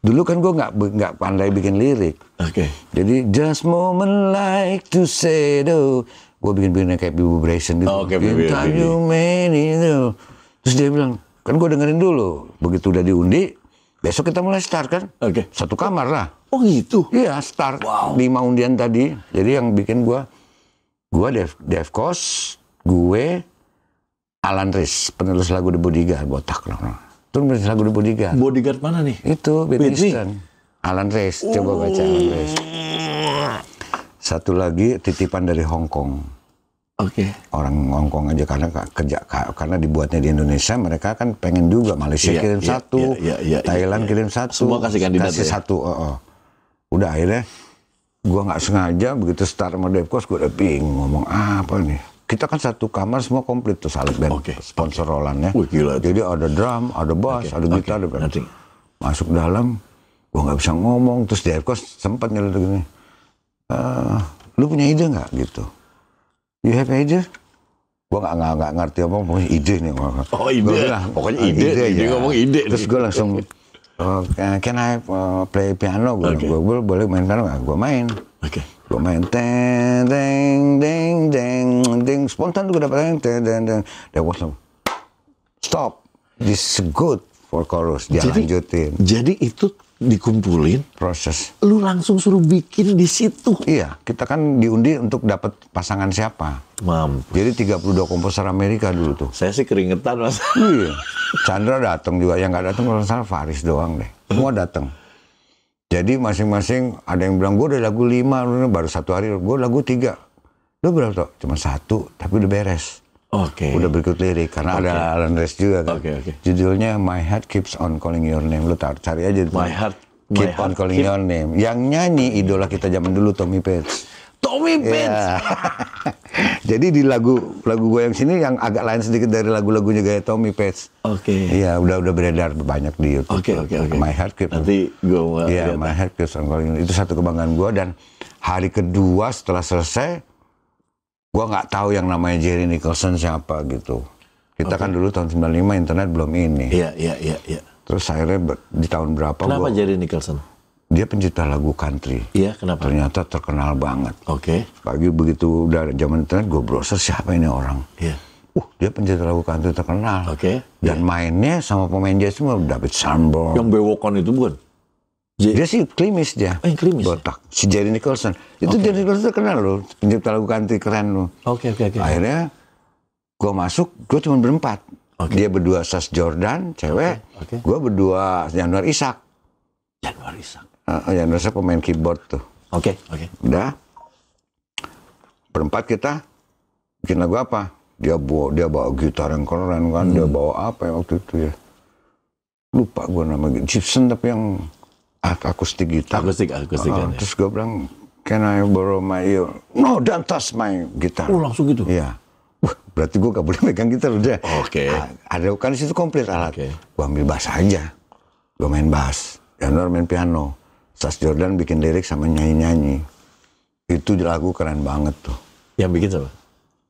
A: dulu kan gue nggak nggak pandai bikin lirik oke okay. jadi just moment like to say do gue bikin bikinnya kayak Bibu Bryson gitu oh, okay, Bibu, Bibu. you terus dia bilang kan gue dengerin dulu begitu udah diundi Besok kita mulai start kan? Oke. Okay. Satu kamar lah. Oh gitu? Iya, start. Wow. Lima undian tadi. Jadi yang bikin gua, gua Dev, Dev Kos, gue, Alan Riz, penulis lagu The Bodyguard, botak loh. Itu penulis lagu The Bodyguard.
B: Bodyguard mana nih? Itu, Whitney
A: Alan Riz, coba baca Alan Riz.
B: Oh.
A: Satu lagi titipan dari Hong Kong. Oke. Okay. Orang Hongkong aja karena kerja karena dibuatnya di Indonesia mereka kan pengen juga Malaysia yeah, iya, kirim yeah, satu, yeah, yeah, iya, iya, Thailand kirim satu, semua kasih kandidat kasih ya? satu. Oh, oh. Udah akhirnya gua nggak sengaja begitu start sama Depkos gua udah bingung ngomong apa nih. Kita kan satu kamar semua komplit tuh salib band okay. sponsor Rolandnya. Wih, gila. Jadi ada drum, ada bass, okay. ada gitar, okay. ada band. Masuk dalam, gua nggak bisa ngomong. Terus Depkos sempat nyeletuk gini, uh, lu punya ide nggak gitu? you have idea? Gue nggak nggak ngerti apa, pokoknya ide nih. Oh ide, gua bilang, pokoknya ah, ide, ide, ide ngomong ide. Terus gue langsung, oh, can I uh, play piano? Gue okay. gue boleh main piano nggak? Gue main. Oke. Okay. Gue main ten, ding, ding, ding, ding. spontan tuh gue dapet ten, ten, ten. There was no stop. This is good for chorus. Dia jadi, lanjutin. Jadi itu dikumpulin proses lu langsung suruh bikin di situ iya kita kan diundi untuk dapat pasangan siapa Mampus. jadi 32 komposer Amerika dulu tuh saya sih keringetan mas iya Chandra datang juga yang nggak datang kalau salah Faris doang deh semua datang jadi masing-masing ada yang bilang gue udah lagu lu baru satu hari gue lagu tiga lu berapa tuh cuma satu tapi udah beres Oke. Okay. Udah berikut lirik karena okay. ada Alan Reyes juga kan. Okay, okay. Judulnya My Heart Keeps on Calling Your Name. Lu tar, cari aja. itu. My Heart Keep on Calling keep... Your Name. Yang nyanyi idola kita zaman dulu Tommy Page. Tommy iya. Page. Yeah. Jadi di lagu lagu gue yang sini yang agak lain sedikit dari lagu-lagunya gaya Tommy Page. Oke. Okay. Iya, udah udah beredar banyak di YouTube. Oke, okay, oke, okay, oke. Okay. My Heart Keeps. Nanti gue Iya, yeah, My Heart Keeps on Calling. Itu satu kebanggaan gue dan hari kedua setelah selesai Gua nggak tahu yang namanya Jerry Nicholson siapa gitu. Kita okay. kan dulu tahun 95 internet belum ini. Iya, iya, iya, iya. Terus akhirnya di tahun berapa Kenapa gua,
B: Jerry Nicholson?
A: Dia pencipta lagu country. Iya, kenapa? Ternyata terkenal banget. Oke. Okay. Pagi begitu udah zaman internet gua browser siapa ini orang. Iya. Uh, dia pencipta lagu country terkenal. Oke. Okay. Dan yeah. mainnya sama pemain jazz semua David Sanborn. Yang bewokan itu bukan? J dia sih klimis dia. Eh, klimis. Botak. Si Jerry Nicholson. Itu okay. Jerry Nicholson kenal loh. Pencipta lagu ganti keren loh. Oke, okay, oke, okay, oke. Okay. Akhirnya gue masuk, gue cuma berempat. Okay. Dia berdua Sas Jordan, cewek. Okay. Okay. Gue berdua Januar Ishak. Januar Ishak. Uh, Januar Ishak pemain keyboard tuh. Oke, okay, oke. Okay. Udah. Berempat kita bikin lagu apa? Dia bawa dia bawa gitar yang keren kan, hmm. dia bawa apa ya waktu itu ya. Lupa gue nama Gibson tapi yang akustik gitar. Akustik, akustik. Uh, Terus gue bilang, can I borrow my ear? No, don't touch my gitar. Oh, langsung gitu? Iya. Yeah. berarti gue gak boleh megang gitar udah. Oke. Okay. Ah, ada kan di situ komplit alat. Okay. Gue ambil bass aja. Gue main bass. Danor main piano. Sas Jordan bikin lirik sama nyanyi-nyanyi. Itu lagu keren banget tuh. Yang bikin siapa?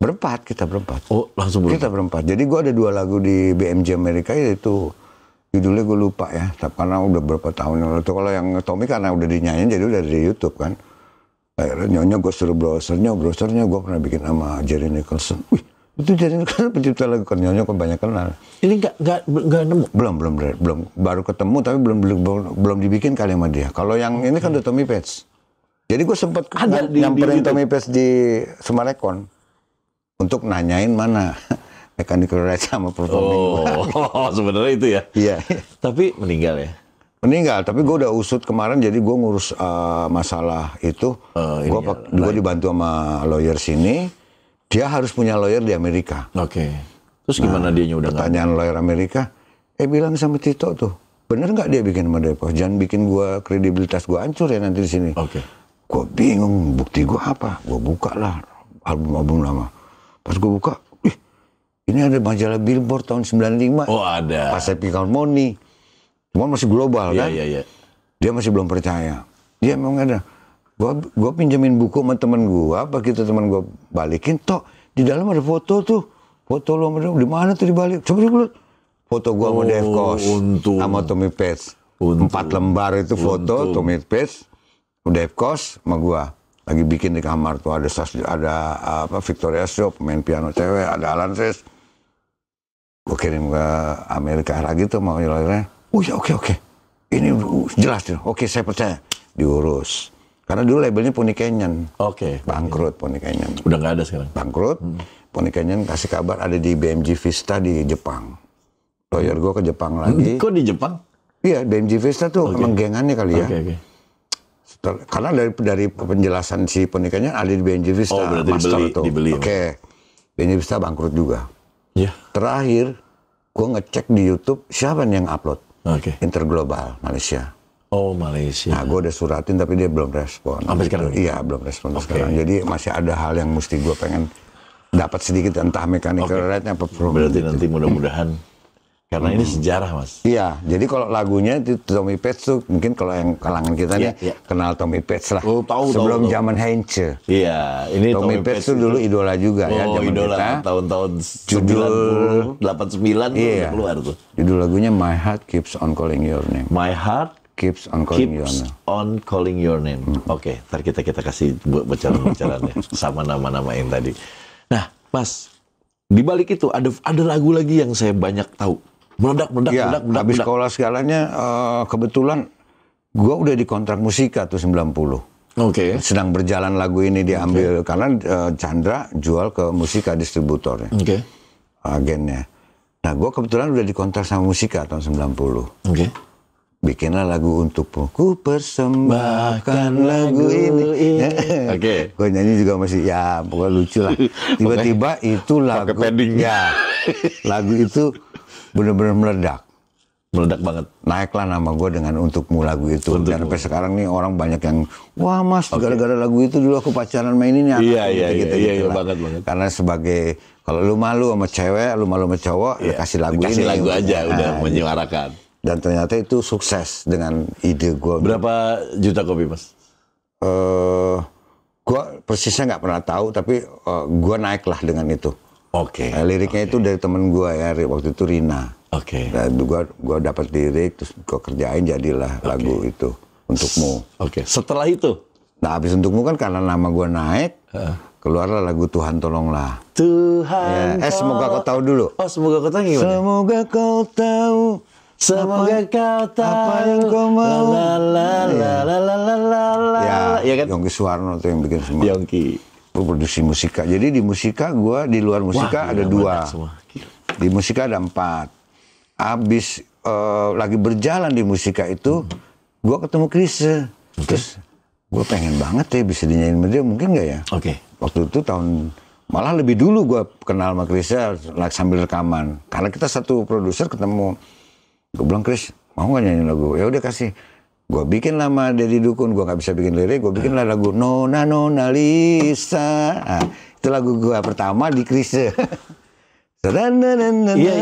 A: Berempat, kita berempat. Oh, langsung berempat. Kita berempat. Jadi gue ada dua lagu di BMJ Amerika yaitu judulnya gue lupa ya tapi karena udah berapa tahun yang lalu kalau yang Tommy karena udah dinyanyiin jadi udah dari YouTube kan akhirnya nyonya gue suruh browsernya browsernya gue pernah bikin sama Jerry Nicholson wih itu Jerry Nicholson pencipta lagu kan nyonya kok banyak kenal ini nggak nggak nggak nemu belum belum belum baru ketemu tapi belum belum belum dibikin kali sama dia kalau yang ini kan udah Tommy Page jadi gue sempet nyamperin Tommy Page di Semarekon untuk nanyain mana mechanical rights sama performing. Oh, oh sebenarnya itu ya. Iya. tapi meninggal ya. Meninggal, tapi gue udah usut kemarin, jadi gue ngurus uh, masalah itu. Uh, gue juga dibantu sama lawyer sini. Dia harus punya lawyer di Amerika. Oke. Okay. Terus gimana nah, dia udah Pertanyaan ngang? lawyer Amerika, eh bilang sama Tito tuh, bener nggak dia bikin Madepo? Jangan bikin gue kredibilitas gue hancur ya nanti di sini. Oke. Okay. Gue bingung, bukti gue apa? Gue buka lah album-album lama. Pas gue buka, ini ada majalah Billboard tahun 95. Oh ada. Pas Happy Harmony. cuma masih global yeah, kan. Iya, yeah, iya, yeah. Dia masih belum percaya. Dia memang ada. Gua, gua pinjemin buku sama temen gua, kita temen gua balikin, toh di dalam ada foto tuh. Foto lu sama di mana tuh dibalik? Coba dulu. Foto gua oh, sama Dave Koz, untung. sama Tommy Pez, Untung. Empat lembar itu foto untung. Tommy Pez, Dave Koz sama gua lagi bikin di kamar tuh ada ada apa Victoria Shop, main piano cewek ada Alan Sess gue kirim ke Amerika lagi tuh mau lawyernya oh ya oke oke ini jelas tuh, oke saya percaya diurus karena dulu labelnya Pony Canyon oke okay, bangkrut okay. Pony Canyon udah nggak ada sekarang bangkrut hmm. Pony Canyon kasih kabar ada di BMG Vista di Jepang lawyer gue ke Jepang hmm. lagi kok di Jepang iya BMG Vista tuh okay. menggengannya kali ya okay, okay. karena dari dari penjelasan si Pony Canyon ada di BMG Vista oh berarti dibeli, itu. dibeli ya. oke okay. BMG Vista bangkrut juga Yeah. Terakhir, gue ngecek di YouTube siapa yang upload. Okay. Interglobal Malaysia. Oh Malaysia. Nah gue udah suratin tapi dia belum respon. Sampai gitu. sekarang? Iya belum respon okay. sekarang. Jadi masih ada hal yang mesti gue pengen dapat sedikit entah mekanik okay. rate apa Berarti nanti mudah-mudahan karena hmm. ini sejarah, Mas. Iya, jadi kalau lagunya itu Tommy Pets tuh mungkin kalau yang kalangan kita yeah, nih yeah. Iya. kenal Tommy Pets lah. Oh, tahu, Sebelum zaman Heinze. Iya, ini Tommy, Tommy Pets tuh dulu idola juga ya, oh, ya zaman idola kita. tahun-tahun judul delapan 89 iya, tuh keluar tuh. Judul lagunya My Heart Keeps on Calling Your Name. My Heart keeps on calling keeps your name.
B: on calling your name. Hmm. Oke, okay, ntar kita kita kasih bocoran ya sama nama-nama yang tadi.
A: Nah, Mas, di balik itu ada ada lagu lagi yang saya banyak tahu meledak meledak ya, meledak meledak. Habis meledak. sekolah segalanya uh, kebetulan gua udah di kontrak musika tuh 90. Oke. Okay. Sedang berjalan lagu ini diambil okay. karena uh, Chandra jual ke musika distributornya. Oke. Okay. Agennya. Nah, gua kebetulan udah di kontrak sama musika tahun 90. Oke. Okay. Bikinlah lagu untuk Ku persembahkan lagu ini. ini. Ya. Oke. Okay. Gue nyanyi juga masih ya pokoknya lucu lah. Tiba-tiba itu lagu. Pakai Ya. Lagu itu bener-bener meledak meledak banget. Naiklah nama gue dengan untukmu lagu itu. Untukmu. Dan sampai sekarang nih orang banyak yang wah mas gara-gara okay. lagu itu dulu aku pacaran main ya. ini iya iya, iya, iya, gitu, iya, iya, gitu banget, banget. Karena sebagai kalau lu malu sama cewek, lu malu sama cowok, yeah. ya iya. kasih lagu kasih ini. lagu aja nah, udah gitu. menyuarakan. Dan ternyata itu sukses dengan ide gue. Berapa juta kopi mas? Eh, uh, gue persisnya nggak pernah tahu, tapi uh, eh, gue naiklah dengan itu. Oke. Okay. Nah, liriknya okay. itu dari temen gue ya, waktu itu Rina. Oke. Okay. Nah, gua gua dapat lirik terus gua kerjain jadilah okay. lagu itu untukmu. Oke. Okay. Setelah itu, nah habis untukmu kan karena nama gua naik, uh. keluarlah lagu Tuhan tolonglah. Tuhan. Ya. Eh semoga kau tahu dulu. Oh semoga kau tahu gimana? Semoga kau tahu.
B: Semoga kau tahu apa yang kau mau. la la la la iya. la la. la, la.
A: Ya, ya kan? Yongki Suwarno tuh yang bikin semua. Yongki gue produksi musika. Jadi di musika gue di luar musika Wah, ada dua. Di musika ada empat. Abis uh, lagi berjalan di musika itu, hmm. gue ketemu Chris. Okay. Terus gue pengen banget ya bisa dinyanyiin sama dia, mungkin nggak ya? Oke. Okay. Waktu itu tahun malah lebih dulu gue kenal sama Chris like, sambil rekaman. Karena kita satu produser ketemu. Gue bilang Chris mau gak nyanyiin lagu? Ya udah kasih Gue bikin lama dari Dukun, gue nggak bisa bikin lirik, gue lah lagu Nona Nona Lisa. Nah, itu lagu gue pertama di Krise. Iya, iya,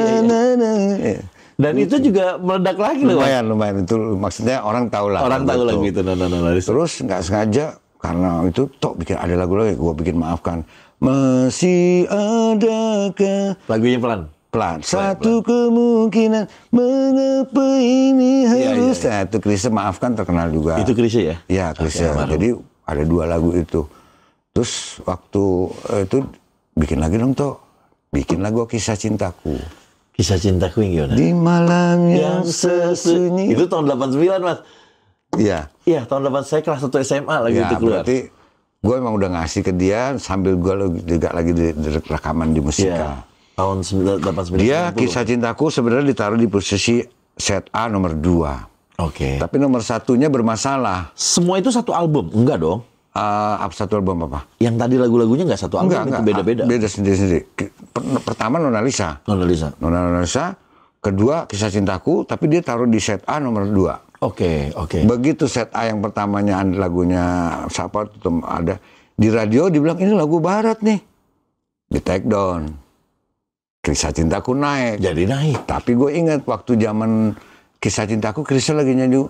A: iya. Dan gitu. itu, juga meledak lagi loh. Lumayan, lho. lumayan. Itu maksudnya orang tahu lah. Orang tahu lagi itu Nona Nona Lisa. Terus nggak sengaja karena itu tok bikin ada lagu lagi gue bikin maafkan masih adakah lagunya pelan pelan. Satu pelan. kemungkinan mengapa ini iya, iya, harus ya, ya, ya. satu krisis maafkan terkenal juga. Itu krisis ya? ya krisis Okay, Jadi ada dua lagu itu. Terus waktu eh, itu bikin lagi dong toh, bikin lagu kisah cintaku. Kisah cintaku yang gimana? Di
B: malam yang, yang sesunyi. Itu
A: tahun 89 mas. Iya. Iya tahun 8 saya
B: kelas 1 SMA lagi ya, itu keluar. Berarti
A: gue emang udah ngasih ke dia sambil gue juga lagi di, di rekaman di musika Yeah tahun 89. Dia kisah cintaku sebenarnya ditaruh di posisi set A nomor 2. Oke. Okay. Tapi nomor satunya bermasalah. Semua itu satu album? Enggak dong. Uh, satu album apa? Yang tadi lagu-lagunya nggak satu album, enggak, itu beda-beda. Beda sendiri-sendiri. Pertama Nona Lisa. Nona Lisa. Nona Lisa. Kedua kisah cintaku, tapi dia taruh di set A nomor 2. Oke, okay, oke. Okay. Begitu set A yang pertamanya lagunya siapa itu ada di radio dibilang ini lagu barat nih. Di take down kisah cintaku naik. Jadi naik. Tapi gue ingat waktu zaman kisah cintaku krisa lagi nyanyi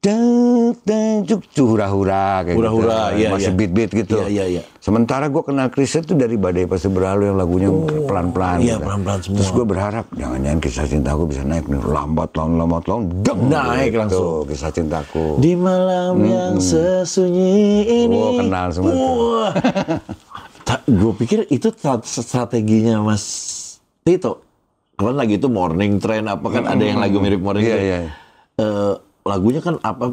A: cuk hura-hura kayak gitu. hura-hura, gitu. Iya, masih iya. beat-beat gitu. Iya, iya, iya. Sementara gue kenal krisa itu dari Badai Pasti Berlalu yang lagunya oh, pelan-pelan. Iya, gitu. pelan-pelan semua. Terus gue berharap jangan-jangan kisah cintaku bisa naik nih lambat laun lambat laun deng naik gitu, langsung kisah cintaku. Di malam hmm, yang sesunyi
B: ini. Gue kenal semua.
A: gue pikir itu
B: strateginya Mas Tito. Kan lagi itu morning trend apa kan hmm. ada yang lagu mirip morning yeah, trend. Yeah. Iya. Uh, lagunya kan apa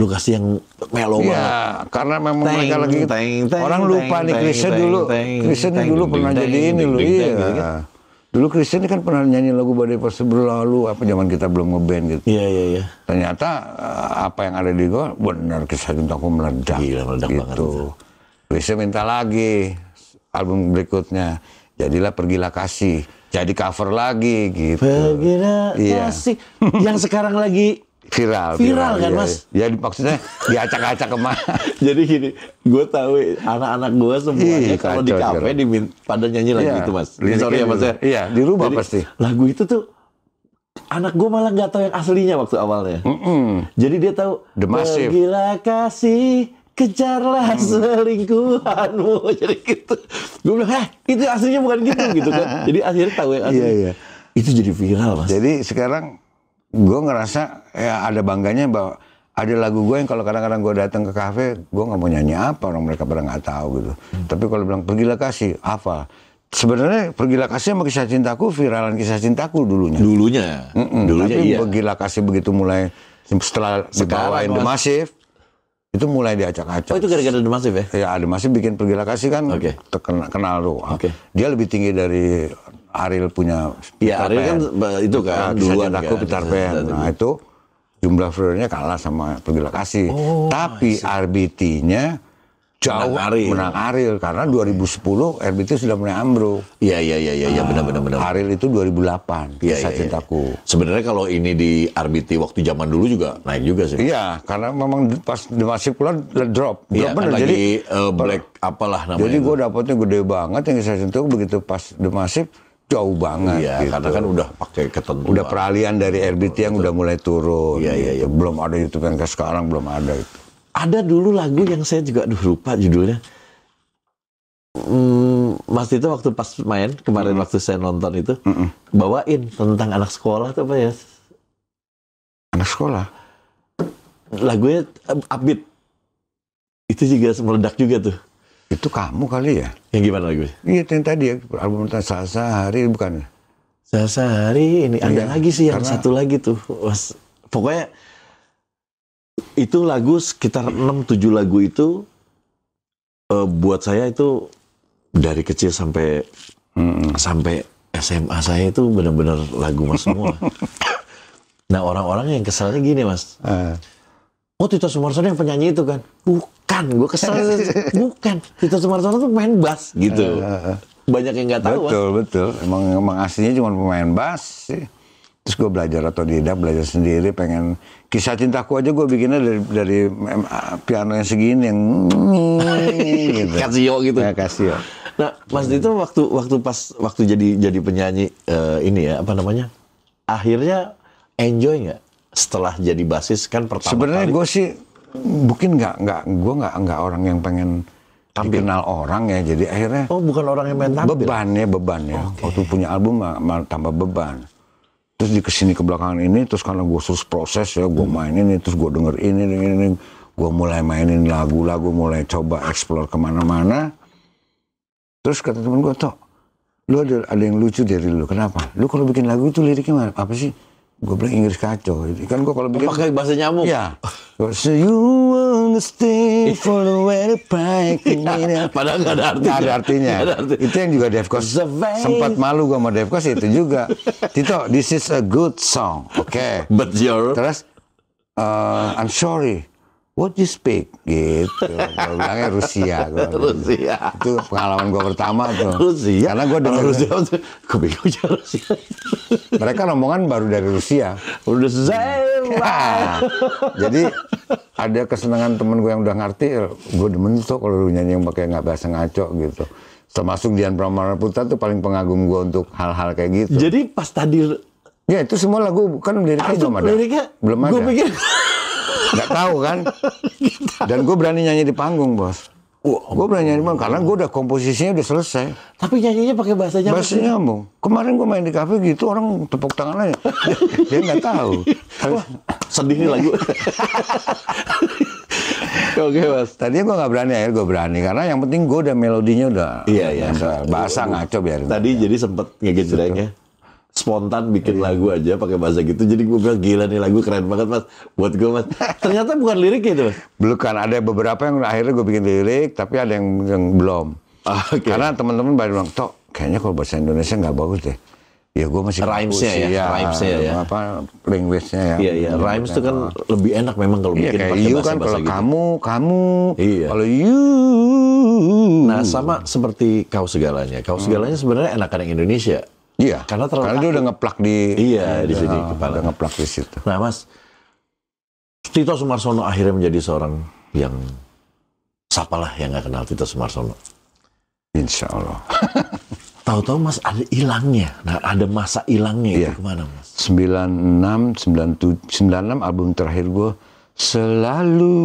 B: lu kasih yang
A: melo yeah, banget. karena memang teng, mereka lagi teng, teng, orang lupa teng, nih Christian dulu. Teng, Christian dulu pernah teng, jadi iya. teng, ini loh. Iya. Kan? Dulu Christian kan pernah nyanyi lagu Badai pas Berlalu apa zaman kita belum ngeband gitu. Iya iya iya. Ternyata eh, apa yang ada di gua benar kisah aku meledak. Gila meledak gitu. banget. Christian minta lagi album berikutnya jadilah pergilah kasih jadi cover lagi gitu pergilah iya. kasih
B: yang sekarang lagi
A: viral viral, viral kan iya, mas ya, ya maksudnya
B: diacak-acak kemana jadi gini gue tahu anak-anak gue semuanya kalau di kafe dimin pada nyanyi lagi iya, itu mas sorry ya mas ya iya dirubah jadi, pasti lagu itu tuh anak gue malah nggak tahu yang aslinya waktu awalnya mm -mm. jadi dia tahu The pergilah kasih kejarlah hmm. selingkuhanmu jadi gitu gue bilang eh itu aslinya bukan gitu gitu kan jadi
A: akhirnya tahu yang aslinya iya, iya. itu jadi viral mas jadi sekarang gue ngerasa ya ada bangganya bahwa ada lagu gue yang kalau kadang-kadang gue datang ke kafe gue nggak mau nyanyi apa orang mereka pada nggak tahu gitu hmm. tapi kalau bilang pergilah kasih apa sebenarnya pergilah kasih sama kisah cintaku viralan kisah cintaku dulunya dulunya, mm -mm, dulunya tapi iya. pergilah kasih begitu mulai setelah sekarang The Masif itu mulai diacak-acak. Oh itu gara-gara ada masif ya? Ya ada masif bikin pergila kan okay. terkenal kenal tuh. Okay. Dia lebih tinggi dari Aril punya. Iya Aril kan itu iya, kan nah, duluan. Aku Peter Pan. Nah itu jumlah followernya kalah sama pergila kasih. Oh, Tapi RBT-nya jauh menang Aril karena 2010 RBT sudah mulai Ambro. Iya iya iya iya ya, benar benar benar. Aril itu 2008 ya, iya, kisah ya, cintaku. Ya.
B: Sebenarnya kalau ini di RBT waktu zaman dulu juga naik juga sih. Iya, karena memang pas masih
A: pulang drop. Drop ya, benar kan jadi eh, lagi, uh, black apalah namanya. Jadi gue dapetnya gede banget yang kisah cintaku begitu pas di demasif jauh banget. Iya, gitu. karena kan udah pakai ketentuan. Udah peralihan dari RBT yang betul. udah mulai turun. Iya, iya, iya. Gitu. Belum ada YouTube yang ke sekarang belum ada itu
B: ada dulu lagu yang saya juga aduh lupa judulnya hmm, Mas itu waktu pas main kemarin mm. waktu saya nonton itu mm bawain tentang anak sekolah tuh apa ya anak sekolah lagunya um, upbeat
A: itu juga meledak juga tuh itu kamu kali ya yang gimana lagunya iya yang tadi ya album tentang Sasa Hari bukan Sasa Hari ini iya, ada lagi sih yang karena... satu lagi tuh mas pokoknya itu lagu sekitar
B: 6-7 lagu itu uh, buat saya itu dari kecil sampai hmm. sampai SMA saya itu benar-benar lagu mas semua. nah orang-orang yang kesalnya gini mas, uh. oh Tito Sumarsono yang penyanyi itu kan? Bukan, gue kesel, bukan. Tito Sumarsono tuh main bass gitu.
A: Eh, Banyak yang nggak tahu. Betul mas. betul, emang emang aslinya cuma pemain bass sih terus gue belajar atau tidak belajar sendiri pengen kisah cintaku aja gue bikinnya dari dari piano yang segini yang gitu. kasio gitu ya kasio nah mas
B: itu waktu waktu pas waktu jadi jadi penyanyi uh, ini ya apa namanya akhirnya
A: enjoy nggak setelah jadi basis kan pertama sebenarnya gue sih mungkin nggak nggak gue nggak nggak orang yang pengen tampil. dikenal orang ya jadi akhirnya oh bukan orang yang main tampil beban ya beban ya okay. waktu punya album tambah beban terus di kesini ke belakangan ini terus karena gue terus proses ya gue hmm. mainin ini terus gue denger ini ini ini gue mulai mainin lagu-lagu mulai coba explore kemana-mana terus kata temen gue toh lu ada, ada yang lucu dari lu kenapa lu kalau bikin lagu itu liriknya apa sih gue bilang Inggris kacau. Kan gue kalau bikin pakai bahasa nyamuk. Ya. So you wanna stay for the way break iya. Padahal nggak ada Gak ada artinya. Gak ada artinya. itu yang juga Devkos sempat malu gue sama Devkos itu juga. Tito, this is a good song, oke. Okay. But your terus uh, I'm sorry. What you speak gitu. gue bilangnya Rusia. Gua gitu. Rusia. Itu pengalaman gue pertama tuh. Rusia. Karena gue dengar Rusia. Gue bingung aja Rusia. Mereka rombongan baru dari Rusia. Udah selesai. Ya. Jadi ada kesenangan temen gue yang udah ngerti. Gue demen tuh kalau nyanyi yang pakai nggak bahasa ngaco gitu termasuk Dian Pramana Putra tuh paling pengagum gue untuk hal-hal kayak gitu. Jadi pas tadi Ya itu semua lagu kan liriknya belum ada. Liriknya, belum ada. Gue pikir nggak tahu kan dan gue berani nyanyi di panggung bos Wow. Gue berani nyanyi karena gue udah komposisinya udah selesai. Tapi nyanyinya pakai bahasa nyambung. Bahasa nyambung. Kemarin gue main di kafe gitu orang tepuk tangan aja. dia nggak tahu. Wah, sedih nih lagu. Oke mas. Tadi gue nggak berani, akhirnya gue berani karena yang penting gue udah melodinya udah. Iya iya. Bahasa ngaco biarin. Tadi ya. jadi sempet ngegejreng ya spontan bikin iya. lagu aja pakai bahasa gitu. Jadi gue bilang gila nih lagu keren banget mas. Buat gue mas. Ternyata bukan lirik itu mas. kan Ada beberapa yang akhirnya gue bikin lirik, tapi ada yang, yang belum. Ah, okay. Karena teman-teman baru bilang, tok kayaknya kalau bahasa Indonesia nggak bagus deh. Ya gue masih rhymesnya ya, ya, rhymesnya ya, apa language ya. Iya iya, iya rhymes itu kan lebih enak memang kalau iya, bikin pakai bahasa, kan, kalau gitu. kamu, kamu,
B: iya. kalau you. Nah sama seperti kau segalanya, kau hmm. segalanya sebenarnya enak enakan yang Indonesia Iya. Karena terlalu Karena dia udah ngeplak di Iya, di sini oh, kepala. Udah ngeplak di situ. Nah, Mas Tito Sumarsono akhirnya menjadi seorang yang sapalah yang gak kenal Tito Sumarsono. Insya Allah.
A: Tahu-tahu Mas ada hilangnya. Nah, ada masa hilangnya iya. itu kemana Mas? 96, 97, 96 album terakhir gue Selalu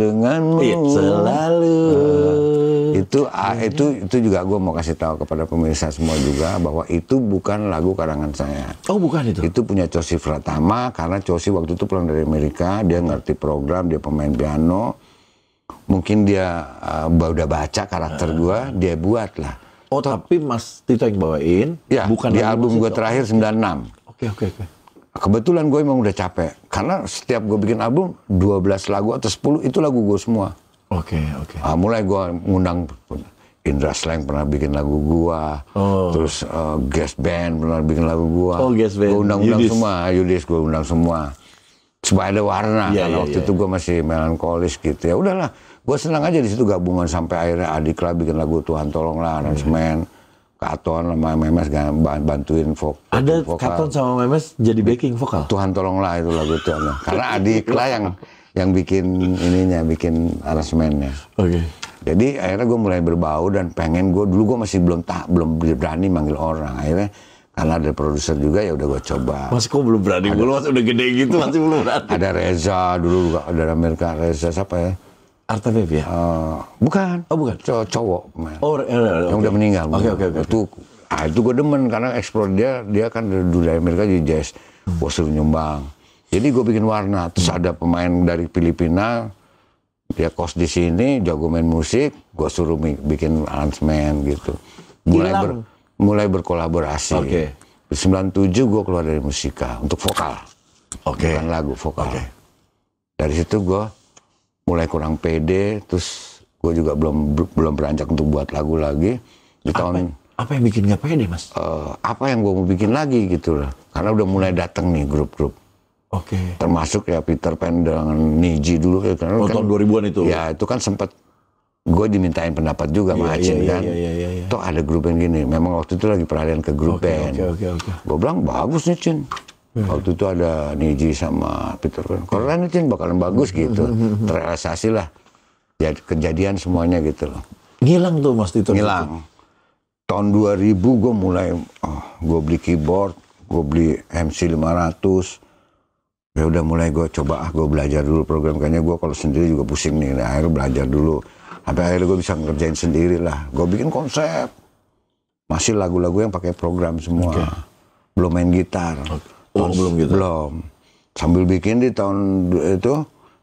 A: denganmu. Iya, selalu. Uh itu ah, iya, iya. itu itu juga gue mau kasih tahu kepada pemirsa semua juga bahwa itu bukan lagu karangan saya. Oh bukan itu. Itu punya Cosi Pratama karena Cosi waktu itu pulang dari Amerika dia ngerti program dia pemain piano mungkin dia uh, udah baca karakter gue dia buat lah. Oh tapi Mas Tito yang bawain. Ya bukan di album gue terakhir 96. Oke oke oke. Kebetulan gue emang udah capek karena setiap gue bikin album 12 lagu atau 10 itu lagu gue semua. Oke, okay, oke. Okay. Nah, mulai gua ngundang Indra Slang pernah bikin lagu gua, oh. terus uh, guest band pernah bikin lagu gua. Oh, guest band. Gua undang-undang semua, ah, Yudis gua undang semua. Supaya ada warna, yeah, karena iya, yeah, waktu yeah. itu iya. gua masih melankolis gitu ya. Udahlah, gua senang aja di situ gabungan sampai akhirnya Adik lah bikin lagu Tuhan tolonglah, iya. aransemen. semen. Katon sama Memes kan, bantuin vok Ada vokal. Katon sama Memes jadi backing vokal? Tuhan tolonglah itu lagu itu. Karena lah yang yang bikin ininya, bikin arrangementnya. Oke. Okay. Jadi akhirnya gue mulai berbau dan pengen gue dulu gue masih belum tak belum berani manggil orang. Akhirnya karena ada produser juga ya udah gue coba. Mas kok belum berani dulu mas udah
B: gede gitu masih belum
A: berani. Ada Reza dulu ada Amerika Reza siapa ya? Arta Beb ya? Uh, bukan. Oh bukan. Cowok. cowok. Man. Oh, eh, eh, yang okay. udah meninggal. Oke oke oke. Itu ah, itu gue demen karena eksplor dia dia kan dulu dari Amerika jadi jazz. Hmm. Gue nyumbang jadi gue bikin warna. Terus hmm. ada pemain dari Filipina, dia kos di sini, jago main musik, gue suruh bikin arrangement gitu. Mulai ber, mulai berkolaborasi. Oke. Okay. 97 gue keluar dari musika untuk vokal. Oke. Okay. Bukan lagu, vokal. Okay. Dari situ gue mulai kurang pede, terus gue juga belum belum beranjak untuk buat lagu lagi. Di apa, tahun apa yang bikin nggak pede mas? Uh, apa yang gue mau bikin lagi gitu loh, karena udah mulai datang nih grup-grup Oke. Okay. Termasuk ya Peter Pan dengan Niji dulu ya karena oh, kan, tahun 2000-an itu. Ya, itu kan sempat gue dimintain pendapat juga yeah, sama iya, Acin yeah, iya, kan. Yeah, yeah, yeah, yeah. Tuh ada grup band gini. Memang waktu itu lagi peralihan ke grup okay, band. Okay, okay, okay. Gue bilang bagus nih Cin. Yeah. Hmm. Waktu itu ada Niji sama Peter Pan. Keren nih Cin bakalan bagus gitu. Hmm, hmm, Terrealisasi lah. Ya kejadian semuanya gitu loh. Ngilang tuh Mas Tito. Ngilang. Tahun 2000 gue mulai, oh, gue beli keyboard, gue beli MC 500, ya udah mulai gue coba ah gue belajar dulu program kayaknya gue kalau sendiri juga pusing nih nah, akhirnya belajar dulu sampai akhirnya gue bisa ngerjain sendiri lah gue bikin konsep masih lagu-lagu yang pakai program semua okay. belum main gitar oh, oh Tons, belum gitu belum sambil bikin di tahun itu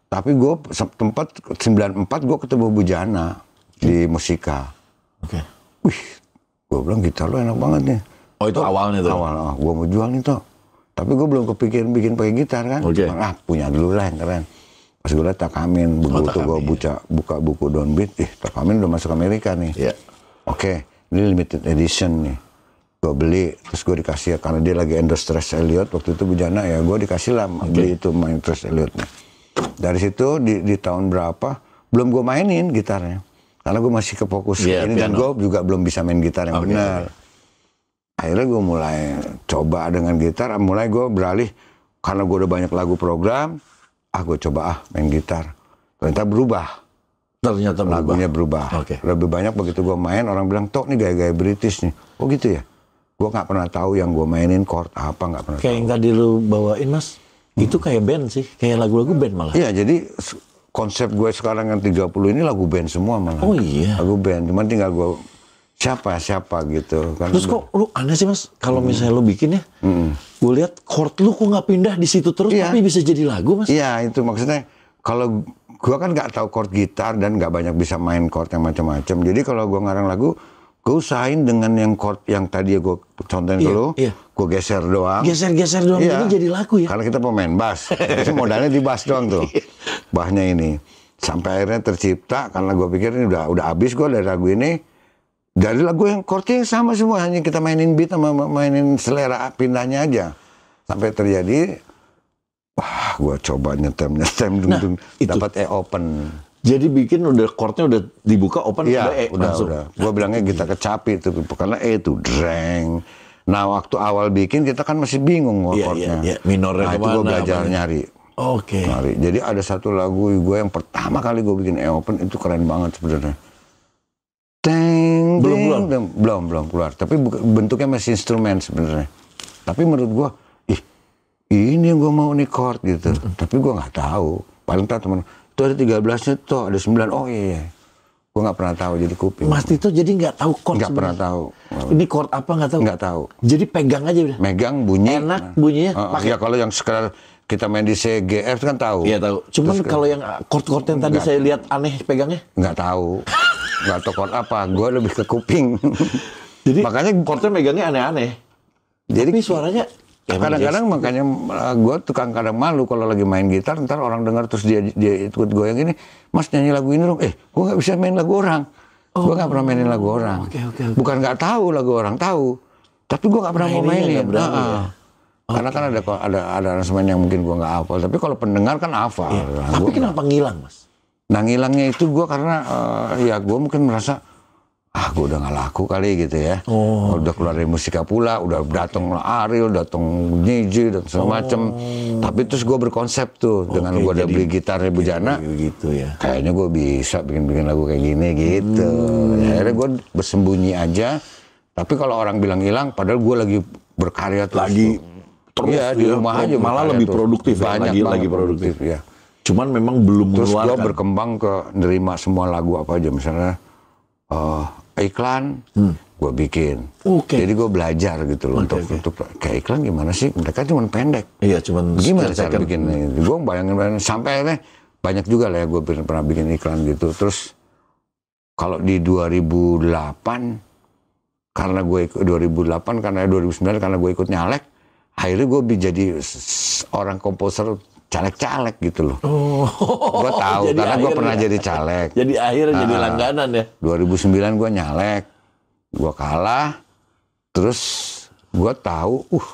A: tapi gue tempat 94 gue ketemu Bujana hmm. di Musika oke okay. wih gue bilang gitar lo enak banget nih oh itu awalnya tuh awal oh, ah, gue mau jual nih tuh tapi gue belum kepikiran bikin pakai gitar kan. Okay. ah punya dulu lah yang keren. Pas gue liat Takamin, begitu gue buka, buka buku Don Beat, ih Takamin udah masuk Amerika nih. Yeah. Oke, okay, ini limited edition nih. Gue beli, terus gue dikasih ya, karena dia lagi endorse Stress Elliot, waktu itu bujana ya, gue dikasih lah okay. beli itu main Stress Elliot nih. Dari situ di, di tahun berapa, belum gue mainin gitarnya. Karena gue masih kefokus yeah, ini piano. dan gue juga belum bisa main gitar yang okay. benar akhirnya gue mulai coba dengan gitar mulai gue beralih karena gue udah banyak lagu program ah gue coba ah main gitar ternyata berubah ternyata berubah. lagunya berubah okay. lebih banyak begitu gue main orang bilang tok nih gaya-gaya British nih oh gitu ya gue nggak pernah tahu yang gue mainin chord apa nggak pernah kayak tahu. yang tadi lu bawain mas hmm. itu kayak band sih kayak lagu-lagu band malah iya jadi konsep gue sekarang yang 30 ini lagu band semua malah oh iya lagu band cuman tinggal gue siapa siapa gitu kan terus kok lu aneh sih mas kalau hmm. misalnya lu bikin ya hmm.
B: gue lihat chord lu kok nggak pindah di situ terus yeah. tapi bisa
A: jadi lagu mas iya itu maksudnya kalau gue kan nggak tahu chord gitar dan nggak banyak bisa main chord yang macam-macam jadi kalau gue ngarang lagu gue usahain dengan yang chord yang tadi ya gue contohin dulu iya, iya. gue geser doang geser geser doang yeah. ini jadi lagu ya karena kita pemain bass jadi modalnya di bass doang tuh iya. bahnya ini sampai akhirnya tercipta karena gue pikir ini udah udah abis gue dari lagu ini dari lagu yang chordnya sama semua, hanya kita mainin beat sama mainin selera pindahnya aja. Sampai terjadi, wah gua coba nyetem nyetem dung dung, nah, dapat e open. Jadi bikin udah chordnya udah dibuka open ya, udah e udah, langsung. Udah. Gue bilangnya kita kecapi itu karena e itu dreng. Nah waktu awal bikin kita kan masih bingung yeah, iya, chordnya. Yeah, yeah. minor nah, Itu gue belajar apa? nyari. Oke. Okay. Jadi ada satu lagu gue yang pertama kali gue bikin e open itu keren banget sebenarnya Teng, belum, belum belum belum belum keluar. Tapi bentuknya masih instrumen sebenarnya. Tapi menurut gua, ih ini yang gua mau nih chord gitu. Mm-hmm. Tapi gua nggak tahu. Paling tahu teman, itu ada tiga nya tuh, ada sembilan. Oh iya. iya. Gue nggak pernah tahu jadi kuping. Mas itu jadi nggak tahu chord Nggak pernah tahu. Ini chord apa nggak tahu? Nggak tahu. Jadi pegang aja udah. Megang bunyi. Enak bunyinya. Uh, pakai. Ya kalau yang sekedar kita main di CGF kan tahu. Iya tahu. Cuman kalau yang chord-chord yang tadi saya lihat aneh pegangnya? Nggak tahu. nggak tahu chord apa. Gue lebih ke kuping. Jadi makanya chordnya megangnya aneh-aneh. Jadi Tapi suaranya ya, kadang-kadang makanya uh, eh, gue tukang kadang malu kalau lagi main gitar ntar orang dengar terus dia dia ikut goyang ini mas nyanyi lagu ini dong eh gue nggak bisa main lagu orang oh. gue nggak pernah mainin lagu orang okay, okay, okay. bukan nggak tahu lagu orang tahu tapi gue nggak pernah nah, mau mainin gak berani, nah, ya. Okay. Karena kan ada ada ada aransemen yang mungkin gua nggak hafal, tapi kalau pendengar kan hafal. Yeah. Nah, tapi kenapa ngilang, Mas? Nah, ngilangnya itu gua karena uh, ya gua mungkin merasa ah gue udah gak laku kali gitu ya. Oh. Udah keluar dari musika pula, udah datang Ariel, datang Niji, dan semacam. oh. Tapi terus gue berkonsep tuh dengan okay, gue udah beli gitar Bu Jana. Gitu ya. Kayaknya gue bisa bikin-bikin lagu kayak gini gitu. Hmm. Ya, akhirnya gue bersembunyi aja. Tapi kalau orang bilang hilang, padahal gue lagi berkarya terus. Lagi terus ya, di ya. rumah aja malah lebih produktif ya, banyak ya. lagi lagi produktif. Iya. ya cuman memang belum terus gue berkembang ke nerima semua lagu apa aja misalnya uh, iklan hmm. gue bikin okay. jadi gue belajar gitu loh okay, untuk okay. untuk kayak iklan gimana sih mereka cuma pendek iya cuman gimana cara bikin ini gue bayangin, bayangin sampai ini banyak juga lah ya gue pernah bikin iklan gitu terus kalau di 2008 karena gue ikut 2008 karena 2009 karena gue ikut nyalek akhirnya gue jadi orang komposer caleg-caleg gitu loh. Oh. Gue tahu karena gue pernah jadi caleg. jadi akhirnya nah, jadi ah, langganan ya. 2009 gue nyalek, gue kalah, terus gue tahu, uh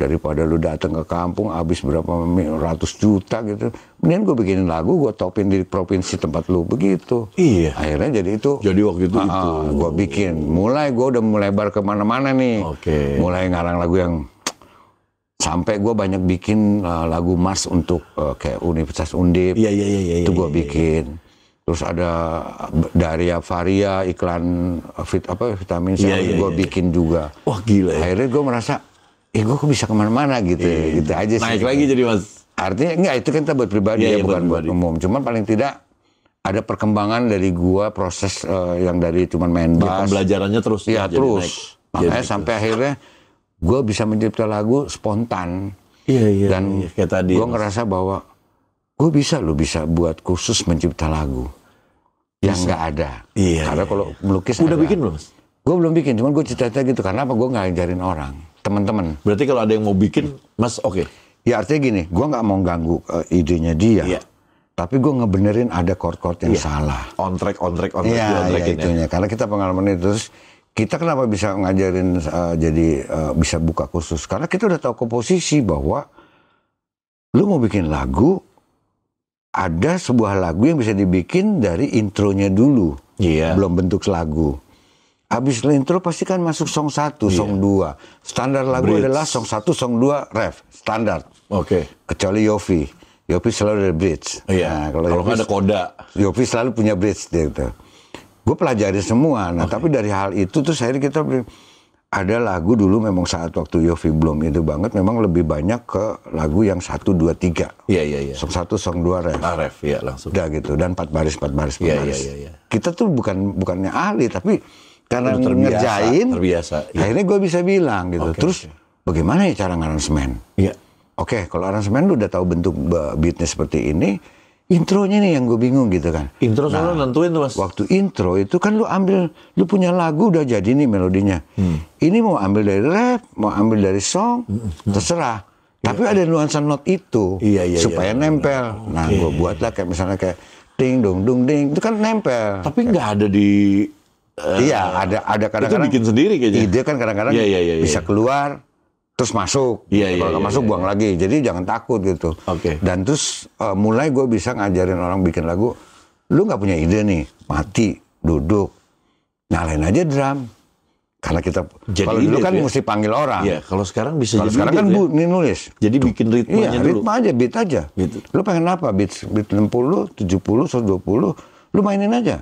A: daripada lu datang ke kampung habis berapa ratus juta gitu, mendingan gue bikinin lagu, gue topin di provinsi tempat lu begitu. Iya. Akhirnya jadi itu. Jadi waktu itu uh, itu. Gue bikin, mulai gue udah melebar kemana-mana nih. Oke. Okay. Mulai ngarang lagu yang sampai gue banyak bikin uh, lagu Mars untuk uh, kayak Universitas Undip yeah, yeah, yeah, yeah, itu gue iya, iya, iya. bikin yeah, yeah. terus ada eh, Daria Faria iklan fit apa vitamin C yeah, yeah, gue yeah, bikin juga wah gila ya. akhirnya gue merasa eh gue kok bisa kemana-mana gitu yeah, yeah. gitu aja sih naik lagi jadi mas artinya enggak itu kan kita buat pribadi yeah, ya yeah, bukan buat, buat umum cuman paling tidak ada perkembangan dari gue proses uh, yang dari cuman main bass. Ya, terus. Iya terus. Naik, Makanya gitu. sampai terus. akhirnya gue bisa mencipta lagu spontan. Iya iya. Dan iya, kayak tadi. Gue ngerasa bahwa gue bisa lo bisa buat khusus mencipta lagu bisa. yang nggak ada. Iya. iya Karena iya, kalau iya. melukis. Udah ada. bikin belum? Gue belum bikin, cuman gue cita-cita gitu. Karena apa? Gue nggak ngajarin orang, teman-teman. Berarti kalau ada yang mau bikin, Mas, oke. Okay. Ya artinya gini, gue nggak mau ganggu uh, idenya dia. Iya. Tapi gue ngebenerin ada chord-chord yang iya. salah. On track, on track, on track, iya, on track. Iya, ya. itunya. Ya. Karena kita pengalaman itu terus kita kenapa bisa ngajarin uh, jadi uh, bisa buka khusus? Karena kita udah tahu komposisi bahwa lu mau bikin lagu, ada sebuah lagu yang bisa dibikin dari intronya dulu, yeah. belum bentuk lagu. Abis intro pasti kan masuk song satu, yeah. song dua. Standar lagu Bridge. adalah song satu, song dua, ref, standar. Oke. Okay. Kecuali Yofi. Yofi selalu ada bridge. iya. Nah, kalau Yopi, ada koda. Yopi selalu punya bridge dia gitu gue pelajari semua. Nah, okay. tapi dari hal itu terus akhirnya kita ada lagu dulu memang saat waktu Yofi belum itu banget memang lebih banyak ke lagu yang satu dua tiga. Iya iya iya. Song satu, song dua ref. Ah, ref ya langsung. Udah gitu dan empat baris empat baris empat yeah, baris. Iya iya iya. Kita tuh bukan bukannya ahli tapi karena terbiasa, ngerjain terbiasa. Ya. Akhirnya gue bisa bilang gitu. Okay, terus okay. bagaimana ya cara ngaransemen? Iya. Oke, okay, kalau aransemen lu udah tahu bentuk eh, beatnya seperti ini, intronya nih yang gue bingung gitu kan. Intro nah, selalu nentuin tuh mas. Waktu intro itu kan lu ambil, lu punya lagu udah jadi nih melodinya. Hmm. Ini mau ambil dari rap, mau ambil dari song, hmm. hmm, hmm. terserah. Hmm. Tapi yeah. ada nuansa not itu yeah, yeah, supaya yeah. nempel. Nah, okay. gue buatlah kayak misalnya kayak ding dong dong ding itu kan nempel. Tapi nggak ada di Uh, iya, ada ada kadang-kadang itu bikin sendiri kayaknya. Ide kan kadang-kadang yeah, yeah, yeah, iya. bisa keluar terus masuk. Iya, gitu. iya, Kalau iya, iya masuk yeah, buang lagi. Jadi jangan takut gitu. Oke. Okay. Dan terus uh, mulai gue bisa ngajarin orang bikin lagu. Lu nggak punya ide nih, mati, duduk, nyalain aja drum. Karena kita jadi kalau dulu kan ya? mesti panggil orang. Iya, kalau sekarang bisa kalau jadi sekarang kan ya. bu, ini nulis. Jadi Tuh. bikin ritmenya iya, dulu. ritme aja, beat aja. Gitu. Lu pengen apa? Beat, beat 60, 70, 120, lu mainin aja.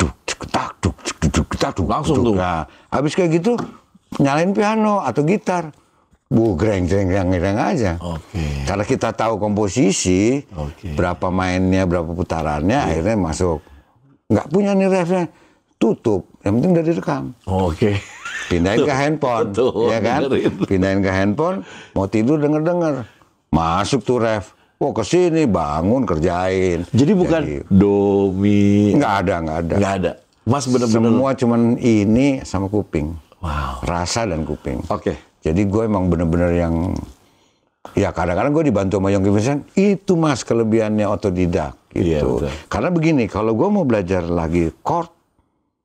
A: Duk, ceketak, duk, duk, duk, Langsung tuh. Nah, habis kayak gitu, nyalain piano atau gitar Bu greng greng greng greng aja. Okay. Karena kita tahu komposisi, okay. berapa mainnya, berapa putarannya, yeah. akhirnya masuk. Nggak punya nih refnya, tutup. Yang penting udah direkam. Oke. Okay. Pindahin ke handphone, Betul, ya kan? Pindahin ke handphone, mau tidur denger denger, masuk tuh ref. Oh kesini bangun kerjain. Jadi bukan Jadi, domi. Nggak ada nggak ada. Nggak ada. Mas benar-benar semua cuman ini sama kuping. Wow. Rasa dan kuping. Oke. Okay. Jadi gue emang bener-bener yang ya kadang-kadang gue dibantu sama Yongki Vincent itu mas kelebihannya otodidak iya, gitu. Iya, Karena begini kalau gue mau belajar lagi chord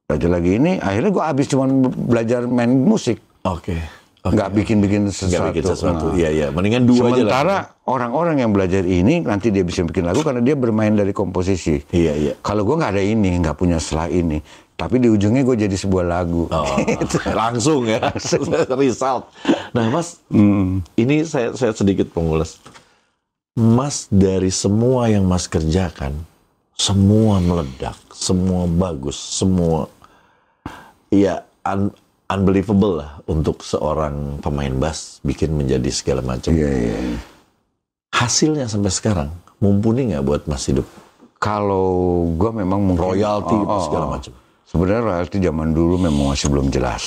A: belajar lagi ini akhirnya gue habis cuma belajar main musik. Oke. Okay. Okay. Gak bikin-bikin sesuatu. bikin sesuatu. Nah. Iya, nah. iya. Mendingan dua Sementara, aja Sementara orang-orang yang belajar ini nanti dia bisa bikin lagu karena dia bermain dari komposisi. Iya, iya. Kalau gue nggak ada ini, nggak punya selah ini tapi di ujungnya gue jadi sebuah lagu. Oh, gitu. Langsung ya, langsung. result. Nah mas, hmm. ini saya, saya sedikit pengulas.
B: Mas dari semua yang mas kerjakan, semua meledak, semua bagus, semua ya un unbelievable lah untuk seorang pemain bass bikin menjadi segala macam. Yeah, yeah.
A: Hasilnya sampai sekarang mumpuni nggak buat mas hidup? Kalau gue memang royalty oh, oh, segala oh. macam. Oh Sebenarnya royalti zaman dulu memang masih belum jelas.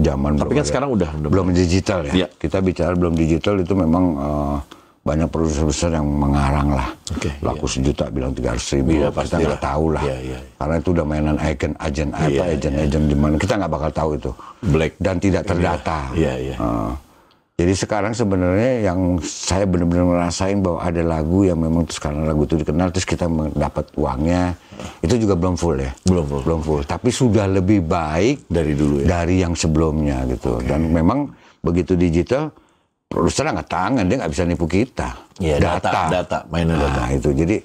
A: Zaman Tapi kan ya. sekarang udah, belum digital ya. ya. Kita bicara belum digital itu memang uh, banyak produser besar yang mengarang lah. Okay, Laku iya. sejuta bilang 300 ribu, iya, oh, kita nggak tahu lah. Iya, iya. Karena itu udah mainan agen agent apa, iya, agent, iya. agent di mana. Kita nggak bakal tahu itu. Black. Dan tidak iya. terdata. Iya, iya. Uh, jadi sekarang sebenarnya yang saya benar-benar ngerasain bahwa ada lagu yang memang terus karena lagu itu dikenal terus kita mendapat uangnya itu juga belum full ya. Belum full. Belum full. Tapi sudah lebih baik dari dulu ya. Dari yang sebelumnya gitu. Okay. Dan memang begitu digital produser nggak tangan dia nggak bisa nipu kita. Iya, data, data, data, mainan nah, data. itu. Jadi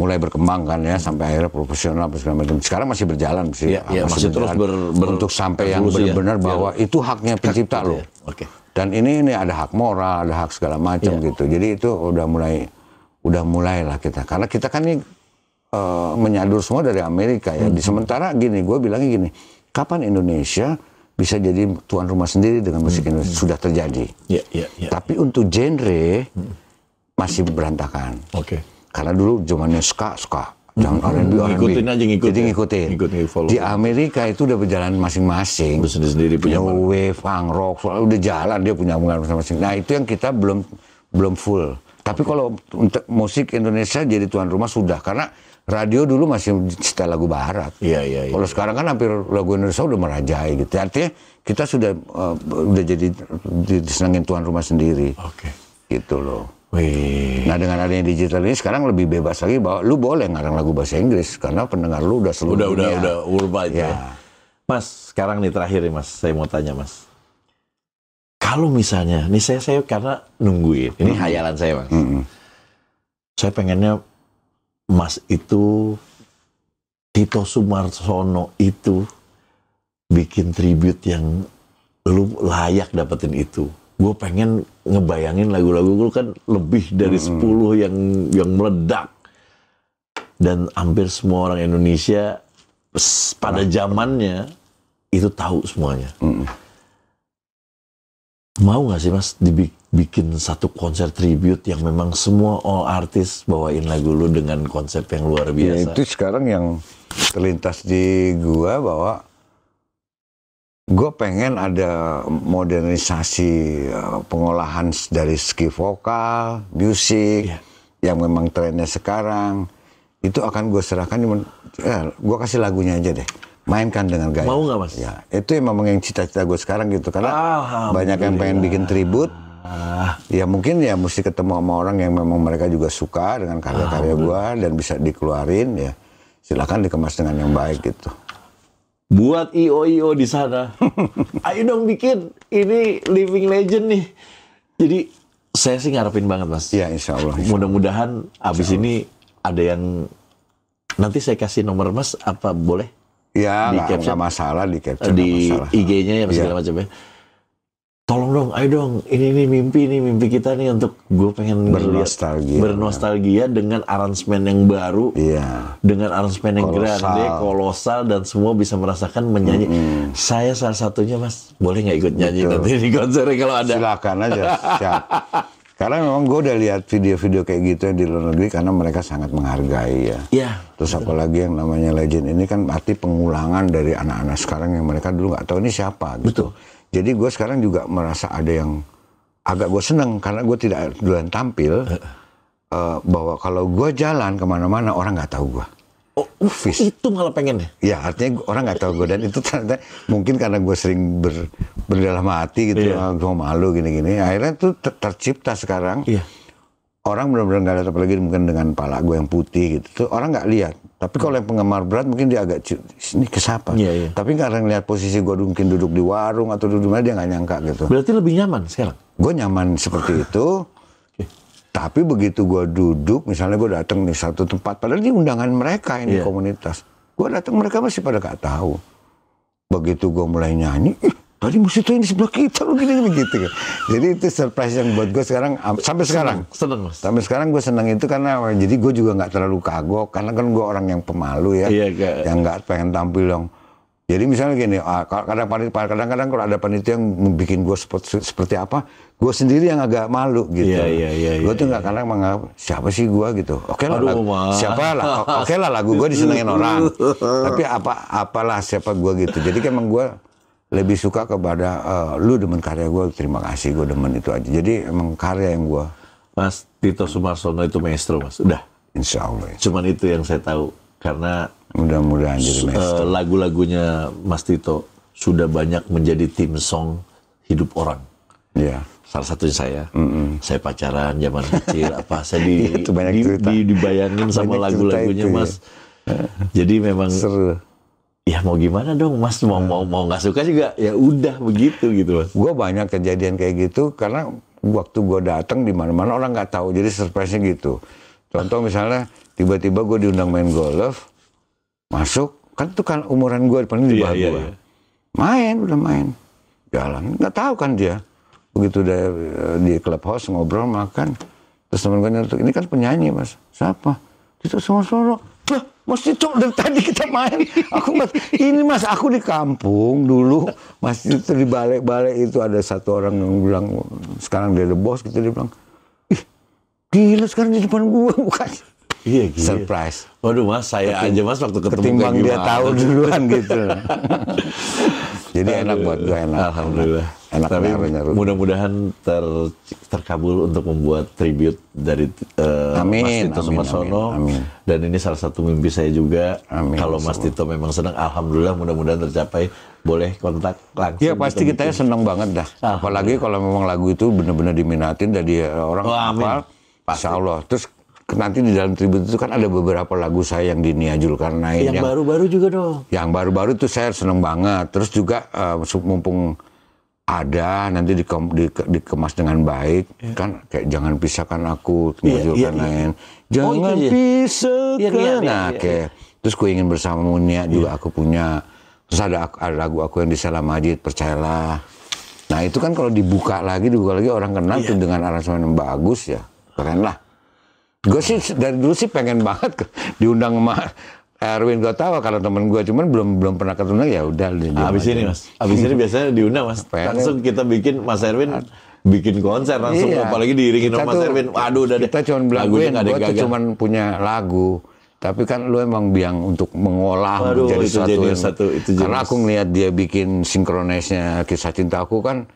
A: mulai berkembang kan ya sampai akhirnya profesional profesional macam. Sekarang masih berjalan sih. ya, ya, masih, masih berjalan terus ber, ber, untuk sampai yang ya. benar-benar ya. bahwa ya. itu haknya pencipta Hak, gitu loh. Ya. Oke. Okay dan ini ini ada hak moral, ada hak segala macam yeah. gitu. Jadi itu udah mulai udah mulailah kita. Karena kita kan ini uh, menyadur semua dari Amerika ya. Hmm. Di sementara gini, gue bilangnya gini, kapan Indonesia bisa jadi tuan rumah sendiri dengan musik hmm. Indonesia sudah terjadi. Yeah, yeah, yeah. Tapi untuk genre hmm. masih berantakan. Oke. Okay. Karena dulu zamannya ska ska Jangan hmm. R&B, R&B. Ngikutin aja ngikutin. Jadi ngikutin. ngikutin follow. Di Amerika itu udah berjalan masing-masing. Sendiri-sendiri punya. New wave, punk rock, soalnya udah jalan dia punya hubungan masing-masing. Nah itu yang kita belum belum full. Tapi kalau untuk musik Indonesia jadi tuan rumah sudah karena radio dulu masih setel lagu barat. Iya iya. iya kalau iya. sekarang kan hampir lagu Indonesia udah merajai gitu. Artinya kita sudah uh, udah jadi disenangin tuan rumah sendiri. Oke. Okay. Gitu loh. Wih. Nah dengan adanya digital ini sekarang lebih bebas lagi bahwa lu boleh ngarang lagu bahasa Inggris karena pendengar lu udah seluruh udah, dunia. Udah udah urba ya. ya. Mas sekarang
B: nih terakhir nih mas, saya mau tanya mas. Kalau misalnya, ini saya saya karena nungguin, ini hmm. khayalan saya mas. Mm -hmm. Saya pengennya mas itu Tito Sumarsono itu bikin tribute yang lu layak dapetin itu gue pengen ngebayangin lagu-lagu gue kan lebih dari hmm. 10 yang yang meledak dan hampir semua orang Indonesia pada zamannya itu tahu semuanya. hmm. Mau nggak sih mas dibikin satu konser tribute yang memang semua all artis bawain lagu lu dengan konsep yang luar ya, biasa? Ya, itu
A: sekarang yang terlintas di gua bahwa Gue pengen ada modernisasi eh, pengolahan dari segi vokal, musik, yeah. yang memang trennya sekarang. Itu akan gue serahkan, ya, gue kasih lagunya aja deh. Mainkan dengan gaya. Mau nggak mas? Ya, itu yang memang yang cita-cita gue sekarang gitu. Karena banyak yang pengen bikin tribut. Ya mungkin ya mesti ketemu sama orang yang memang mereka juga suka dengan karya-karya gue. Dan bisa dikeluarin ya. Silahkan dikemas dengan yang baik gitu
B: buat IO IO di sana. Ayo dong bikin ini living legend nih. Jadi saya sih ngarepin banget mas. Iya insya Allah. Mudah-mudahan abis ini ada yang nanti saya kasih nomor mas apa boleh?
A: Iya nggak masalah
B: di di IG-nya ya iya. segala ya. macam ya tolong dong, ayo dong, ini ini mimpi ini mimpi kita nih untuk gue pengen bernostalgia, bernostalgia dengan aransemen yang baru, iya. dengan aransemen yang kolosal. grande, kolosal dan semua bisa merasakan menyanyi. Mm -hmm. Saya salah satunya mas,
A: boleh nggak ikut nyanyi Betul. nanti di konser kalau ada? Silakan aja, siap. Karena memang gue udah lihat video-video kayak gitu yang di luar negeri karena mereka sangat menghargai ya. Iya. Terus apalagi yang namanya legend ini kan arti pengulangan dari anak-anak sekarang yang mereka dulu nggak tahu ini siapa gitu. Betul. Jadi gue sekarang juga merasa ada yang agak gue seneng karena gue tidak duluan tampil uh, bahwa kalau gue jalan kemana-mana orang nggak tahu gue. Oh, Ufis. Uh, itu malah pengen ya? Ya, artinya orang nggak tahu gue dan itu ternyata mungkin karena gue sering ber, berdalam hati gitu, yeah. Iya. gue malu gini-gini. Akhirnya itu ter tercipta sekarang. Yeah. Orang benar-benar nggak lihat apalagi mungkin dengan pala gue yang putih gitu. Tuh orang nggak lihat. Tapi kalau yang penggemar berat mungkin dia agak ini kesapa. Iya, iya. Tapi karena lihat posisi gue mungkin duduk di warung atau duduk mana dia nggak nyangka gitu. Berarti lebih nyaman sekarang? Gue nyaman seperti itu. Tapi begitu gue duduk, misalnya gue datang di satu tempat, padahal ini undangan mereka ini iya. komunitas. Gue datang mereka masih pada gak tahu. Begitu gue mulai nyanyi, tadi musik itu ini sebelah kita loh gini, gini gitu. Kan. Jadi itu surprise yang buat gue sekarang sampai sekarang. Seneng, mas. Sampai sekarang gue seneng itu karena jadi gue juga nggak terlalu kagok karena kan gue orang yang pemalu ya, iya, gak. yang nggak pengen tampil dong. jadi misalnya gini, ah, kadang-kadang kalau ada panitia yang membuat gue seperti apa, gue sendiri yang agak malu gitu. Iya, iya, iya. Gue iya, tuh nggak iya. kadang menganggap siapa sih gue gitu. Oke okay lah, siapa lah, oke okay lah lagu gue disenengin orang. Tapi apa, apalah siapa gue gitu. Jadi kan emang gue lebih suka kepada uh, lu demen karya gue terima kasih gue demen itu aja jadi emang karya yang gue Mas Tito Sumarsono itu maestro mas udah Insya Allah cuman itu yang saya tahu karena
B: mudah-mudahan jadi eh, maestro uh, lagu-lagunya Mas Tito sudah banyak menjadi tim song hidup orang ya yeah. salah satunya saya mm -mm. saya pacaran zaman kecil apa saya di, itu banyak di, di dibayangin sama lagu-lagunya mas ya. jadi
A: memang seru ya mau gimana dong mas mau mau mau nggak suka juga ya udah begitu gitu mas gue banyak kejadian kayak gitu karena waktu gue datang di mana mana orang nggak tahu jadi surprise nya gitu contoh misalnya tiba-tiba gue diundang main golf masuk kan itu kan umuran gue paling di iya, bawah iya, iya, main udah main jalan nggak tahu kan dia begitu dari eh, di clubhouse ngobrol makan terus temen gue nyertuk ini kan penyanyi mas siapa itu semua sorok lah, Mas Tito dari tadi kita main. Aku mas, ini Mas, aku di kampung dulu. masih Tito di balik-balik itu ada satu orang yang bilang sekarang dia ada bos gitu dia bilang, "Ih, gila sekarang di depan gua bukan." Iya, gila. Surprise. Waduh Mas, saya Ketim, aja Mas waktu ketemu
B: Ketimbang dia tahu
A: duluan gitu.
B: Jadi enak buat gue enak. Alhamdulillah. Enak. Enak Tapi mudah-mudahan ter, terkabul untuk membuat tribute dari uh, amin, Mas Tito Sumarsono. Dan ini salah satu mimpi saya juga. Amin,
A: Kalau Mas semua. Tito memang senang, Alhamdulillah mudah-mudahan tercapai. Boleh kontak langsung. ya pasti kita ya senang banget dah. Apalagi kalau memang lagu itu benar-benar diminatin dari eh, orang oh, amin. Insya Allah. Terus nanti di dalam tribute itu kan ada beberapa lagu saya yang diniajul karena yang,
B: baru-baru juga dong
A: yang baru-baru itu saya senang banget terus juga uh, mumpung ada nanti dikem, di, dikemas dengan baik yeah. kan kayak jangan pisahkan aku menghasilkan yeah, yeah, yeah. jangan oh,
B: pisahkan yeah, yeah, yeah, nah yeah, iya, yeah.
A: terus ku ingin bersamamu niat yeah. juga aku punya terus ada, ada lagu aku yang di Salam Majid percayalah nah itu kan kalau dibuka lagi dibuka lagi orang kenal yeah. tuh dengan aransemen yang bagus ya keren lah gue sih dari dulu sih pengen banget diundang sama Erwin gak tahu kalau temen gue cuman belum belum pernah ketemu ya udah Abis ini mas abis ini biasanya diundang mas langsung kita bikin Mas Erwin bikin konser langsung iya. apalagi diiringin sama Mas Erwin aduh udah kita cuman ada gagal. cuman punya lagu tapi kan lu emang biang untuk mengolah Aduh, menjadi itu satu, yang, satu itu karena aku ngeliat dia bikin sinkronisnya kisah cinta aku kan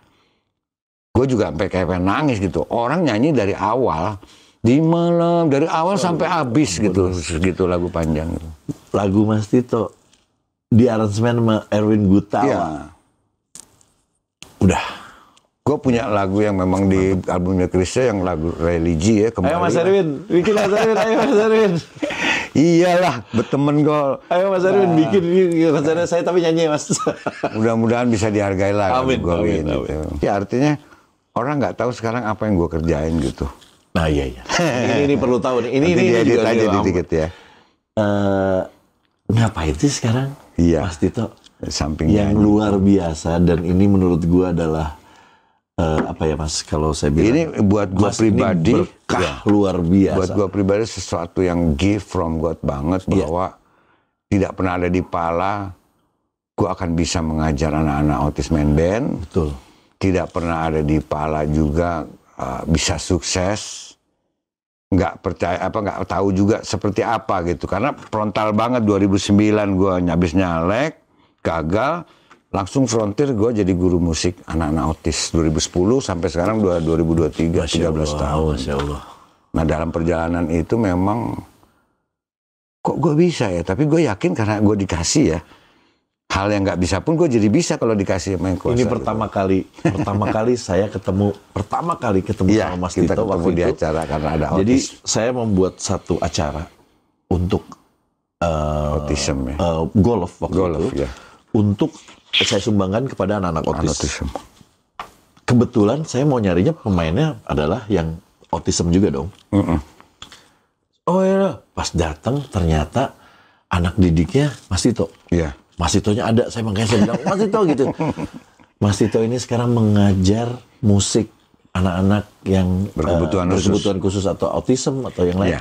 A: gue juga sampai kayak nangis gitu orang nyanyi dari awal di malam dari awal oh, sampai habis gitu gitu lagu panjang gitu. Lagu Mas
B: Tito di aransemen sama Erwin Gutawa. Ya.
A: Udah. Gue punya lagu yang memang di albumnya Krisya yang lagu religi ya kemarin. Ayo Mas Erwin, bikin Mas Erwin, ayo Mas Erwin. Iyalah, berteman gol. Ayo Mas Erwin nah. bikin Erwin saya tapi nyanyi Mas. Mudah-mudahan bisa dihargai lah. Amin, amin, amin, gitu. Ya artinya orang nggak tahu sekarang apa yang gue kerjain gitu. Nah iya iya. ini, ini perlu
B: tahu nih. Ini Nanti ini diedit aja di dikit
A: ya. Uh,
B: ngapain sih sekarang? Iya. Mas Tito. samping Yang ini. luar biasa dan ini menurut gua
A: adalah uh, apa ya Mas kalau saya bilang. Ini buat gua mas pribadi berkah ya, luar biasa. Buat gua pribadi sesuatu yang give from God banget iya. bahwa tidak pernah ada di pala gua akan bisa mengajar anak-anak autis main band. Betul. Tidak pernah ada di pala juga uh, bisa sukses nggak percaya apa nggak tahu juga seperti apa gitu karena frontal banget 2009 gue nyabis nyalek gagal langsung frontir gue jadi guru musik anak-anak otis 2010 sampai sekarang 2023 Masya 13 Allah, tahun Masya Allah. nah dalam perjalanan itu memang kok gue bisa ya tapi gue yakin karena gue dikasih ya hal yang nggak bisa pun gue jadi bisa kalau dikasih main kuasa. Ini gitu. pertama gitu. kali, pertama kali saya ketemu, pertama kali ketemu ya, sama Mas kita Tito waktu di itu. acara karena ada Jadi
B: autis. saya membuat satu acara untuk uh, autism ya. Uh, golf waktu golf, itu. Ya. Untuk saya sumbangkan kepada anak-anak autis. autism. Kebetulan saya mau nyarinya pemainnya adalah yang autism juga dong. Mm -mm. Oh ya, pas datang ternyata anak didiknya Mas Tito. Iya. Yeah Mas nya ada, saya makanya saya bilang Mas Tito gitu. Mas Tito ini sekarang mengajar musik anak-anak yang berkebutuhan, uh, berkebutuhan khusus. khusus atau autism atau yang lain. Ya.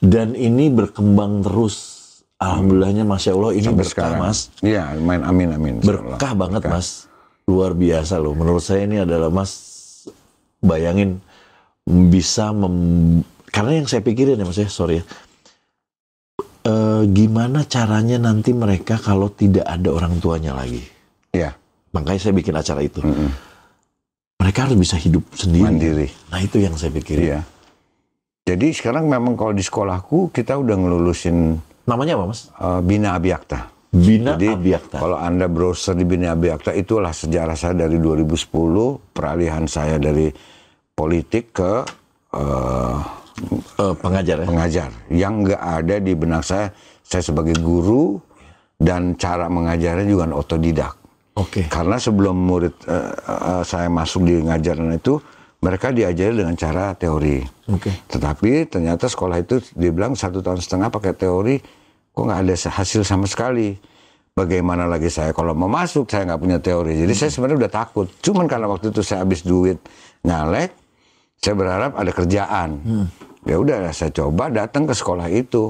B: Dan ini berkembang terus. Alhamdulillahnya, hmm. masya Allah ini Sampai berkah sekarang. mas. Iya, main amin amin. Berkah banget berkah. mas, luar biasa loh. Menurut saya ini adalah mas, bayangin bisa mem karena yang saya pikirin ya mas ya, sorry ya e, gimana caranya nanti mereka kalau tidak ada orang tuanya lagi. Iya. Makanya saya bikin acara itu. Mm
A: -hmm. Mereka harus bisa hidup sendiri. Mandiri. Nah itu yang saya pikir. Iya. Jadi sekarang memang kalau di sekolahku kita udah ngelulusin. Namanya apa mas? Eh, Bina Abiyakta. Bina Jadi, Abiyakta. Kalau Anda browser di Bina Abiyakta itulah sejarah saya dari 2010, peralihan saya dari politik ke uh, uh, pengajar ya? pengajar yang nggak ada di benak saya saya sebagai guru dan cara mengajarnya juga otodidak Oke. Okay. Karena sebelum murid uh, uh, saya masuk di ngajaran itu, mereka diajari dengan cara teori. Oke. Okay. Tetapi ternyata sekolah itu dibilang satu tahun setengah pakai teori, kok nggak ada hasil sama sekali. Bagaimana lagi saya kalau mau masuk saya nggak punya teori. Jadi hmm. saya sebenarnya udah takut. Cuman karena waktu itu saya habis duit ngalek, saya berharap ada kerjaan. Hmm. Ya udah, saya coba datang ke sekolah itu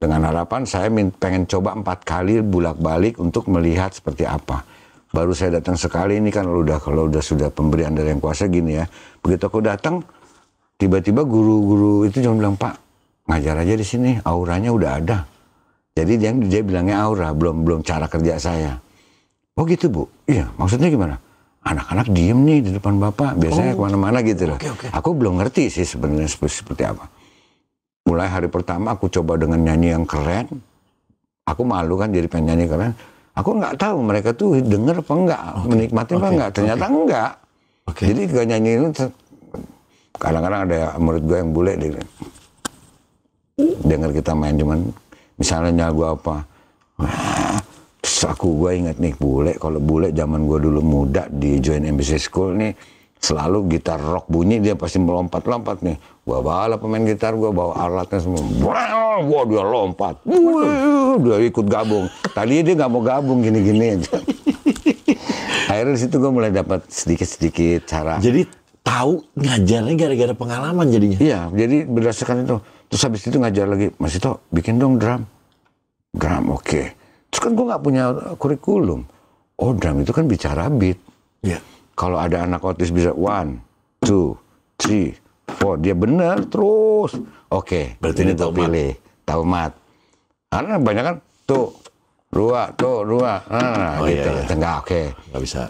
A: dengan harapan saya pengen coba empat kali bulak balik untuk melihat seperti apa. Baru saya datang sekali ini kan udah kalau udah sudah pemberian dari yang kuasa gini ya. Begitu aku datang, tiba-tiba guru-guru itu cuma bilang Pak ngajar aja di sini, auranya udah ada. Jadi dia, dia bilangnya aura, belum belum cara kerja saya. Oh gitu bu? Iya, maksudnya gimana? anak-anak diem nih di depan bapak biasanya oh. kemana-mana gitu loh okay, okay. aku belum ngerti sih sebenarnya seperti apa mulai hari pertama aku coba dengan nyanyi yang keren aku malu kan jadi pengen nyanyi keren aku nggak tahu mereka tuh denger apa enggak okay. menikmati okay. apa enggak ternyata okay. enggak okay. jadi gak nyanyi itu kadang-kadang ada murid gue yang bule deh denger kita main cuman misalnya lagu apa Wah, saku gue inget nih bule, kalau bule zaman gue dulu muda di join MBC School nih selalu gitar rock bunyi dia pasti melompat-lompat nih. gue bawa pemain gitar gue bawa alatnya semua. Wah dia lompat, Wuh, dia ikut gabung. Tadi dia nggak mau gabung gini-gini aja. Akhirnya situ gue mulai dapat sedikit-sedikit cara. Jadi tahu ngajarnya gara-gara pengalaman jadinya. Iya, jadi berdasarkan itu. Terus habis itu ngajar lagi, masih tuh bikin dong drum. Drum, oke. Okay Terus kan gue gak punya kurikulum. Oh drum itu kan bicara beat. Yeah. Kalau ada anak otis bisa one, two, three, four. Dia bener terus. Oke. Okay, Berarti ini tau Pilih. Tau mat. Karena banyak kan tuh dua tuh dua nah, oh, iya, gitu. Iya, iya. oke. Okay. Gak bisa.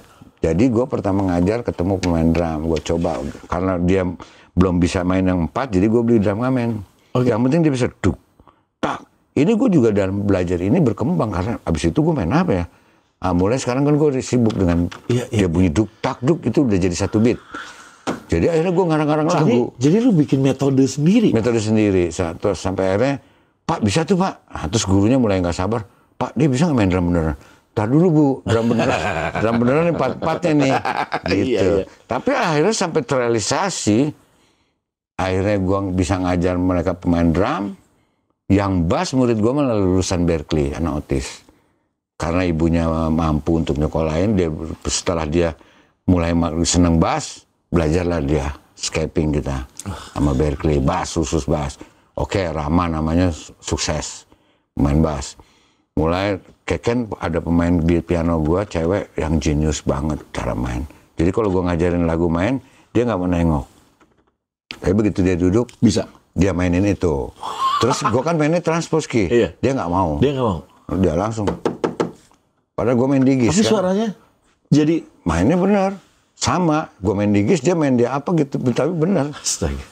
A: Jadi gue pertama ngajar ketemu pemain drum. Gue coba karena dia belum bisa main yang empat, jadi gue beli drum ngamen. Okay. Oh, gitu. Yang penting dia bisa duk ini gue juga dalam belajar ini berkembang karena abis itu gue main apa ya? Nah, mulai sekarang kan gue sibuk dengan ya, ya. dia bunyi duk tak duk itu udah jadi satu beat. Jadi akhirnya gue ngarang-ngarang lagu. Jadi lu bikin metode sendiri? Metode sendiri. Terus sampai akhirnya, Pak bisa tuh Pak. Nah, terus gurunya mulai nggak sabar. Pak dia bisa nggak main drum beneran? Tar dulu bu, drum beneran, drum beneran nih part-partnya nih. Iya, gitu. Iya, iya. Tapi akhirnya sampai terrealisasi, akhirnya gue bisa ngajar mereka pemain drum, yang bas murid gue malah lulusan Berkeley, anak otis. Karena ibunya mampu untuk nyekolahin, dia setelah dia mulai seneng bas, belajarlah dia scaping kita sama Berkeley, bas, khusus bas. Oke, Rama namanya sukses main bass. Mulai Keken ada pemain di piano gue cewek yang jenius banget cara main. Jadi kalau gue ngajarin lagu main, dia nggak mau nengok. Tapi begitu dia duduk, bisa dia mainin itu. Terus gue kan mainnya transpose ki. Iya. Dia nggak mau. Dia nggak mau. Dia langsung. Padahal gue main digis. Tapi kan. suaranya jadi mainnya benar. Sama, gue main digis, dia main dia apa gitu, tapi benar.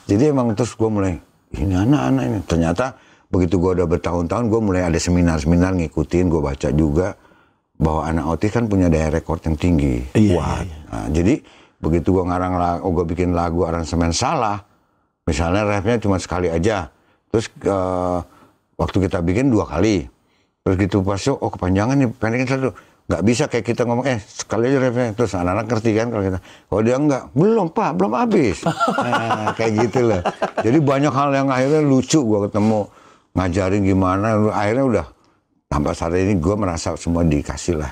A: Jadi emang terus gue mulai, ini anak-anak ini. Ternyata begitu gue udah bertahun-tahun, gue mulai ada seminar-seminar ngikutin, gue baca juga bahwa anak otis kan punya daya rekor yang tinggi, iya, kuat. Iya, iya. Nah, jadi begitu gue ngarang lagu, gue bikin lagu aransemen salah, misalnya refnya cuma sekali aja, Terus uh, waktu kita bikin dua kali. Terus gitu pas yo oh, oh kepanjangan nih, pendekin satu. Nggak bisa kayak kita ngomong, eh sekali aja refnya. Terus anak-anak ngerti kan kalau kita. Oh dia nggak belum pak, belum habis. nah, kayak gitu lah Jadi banyak hal yang akhirnya lucu gua ketemu. Ngajarin gimana, akhirnya udah. tanpa saat ini gua merasa semua dikasih lah.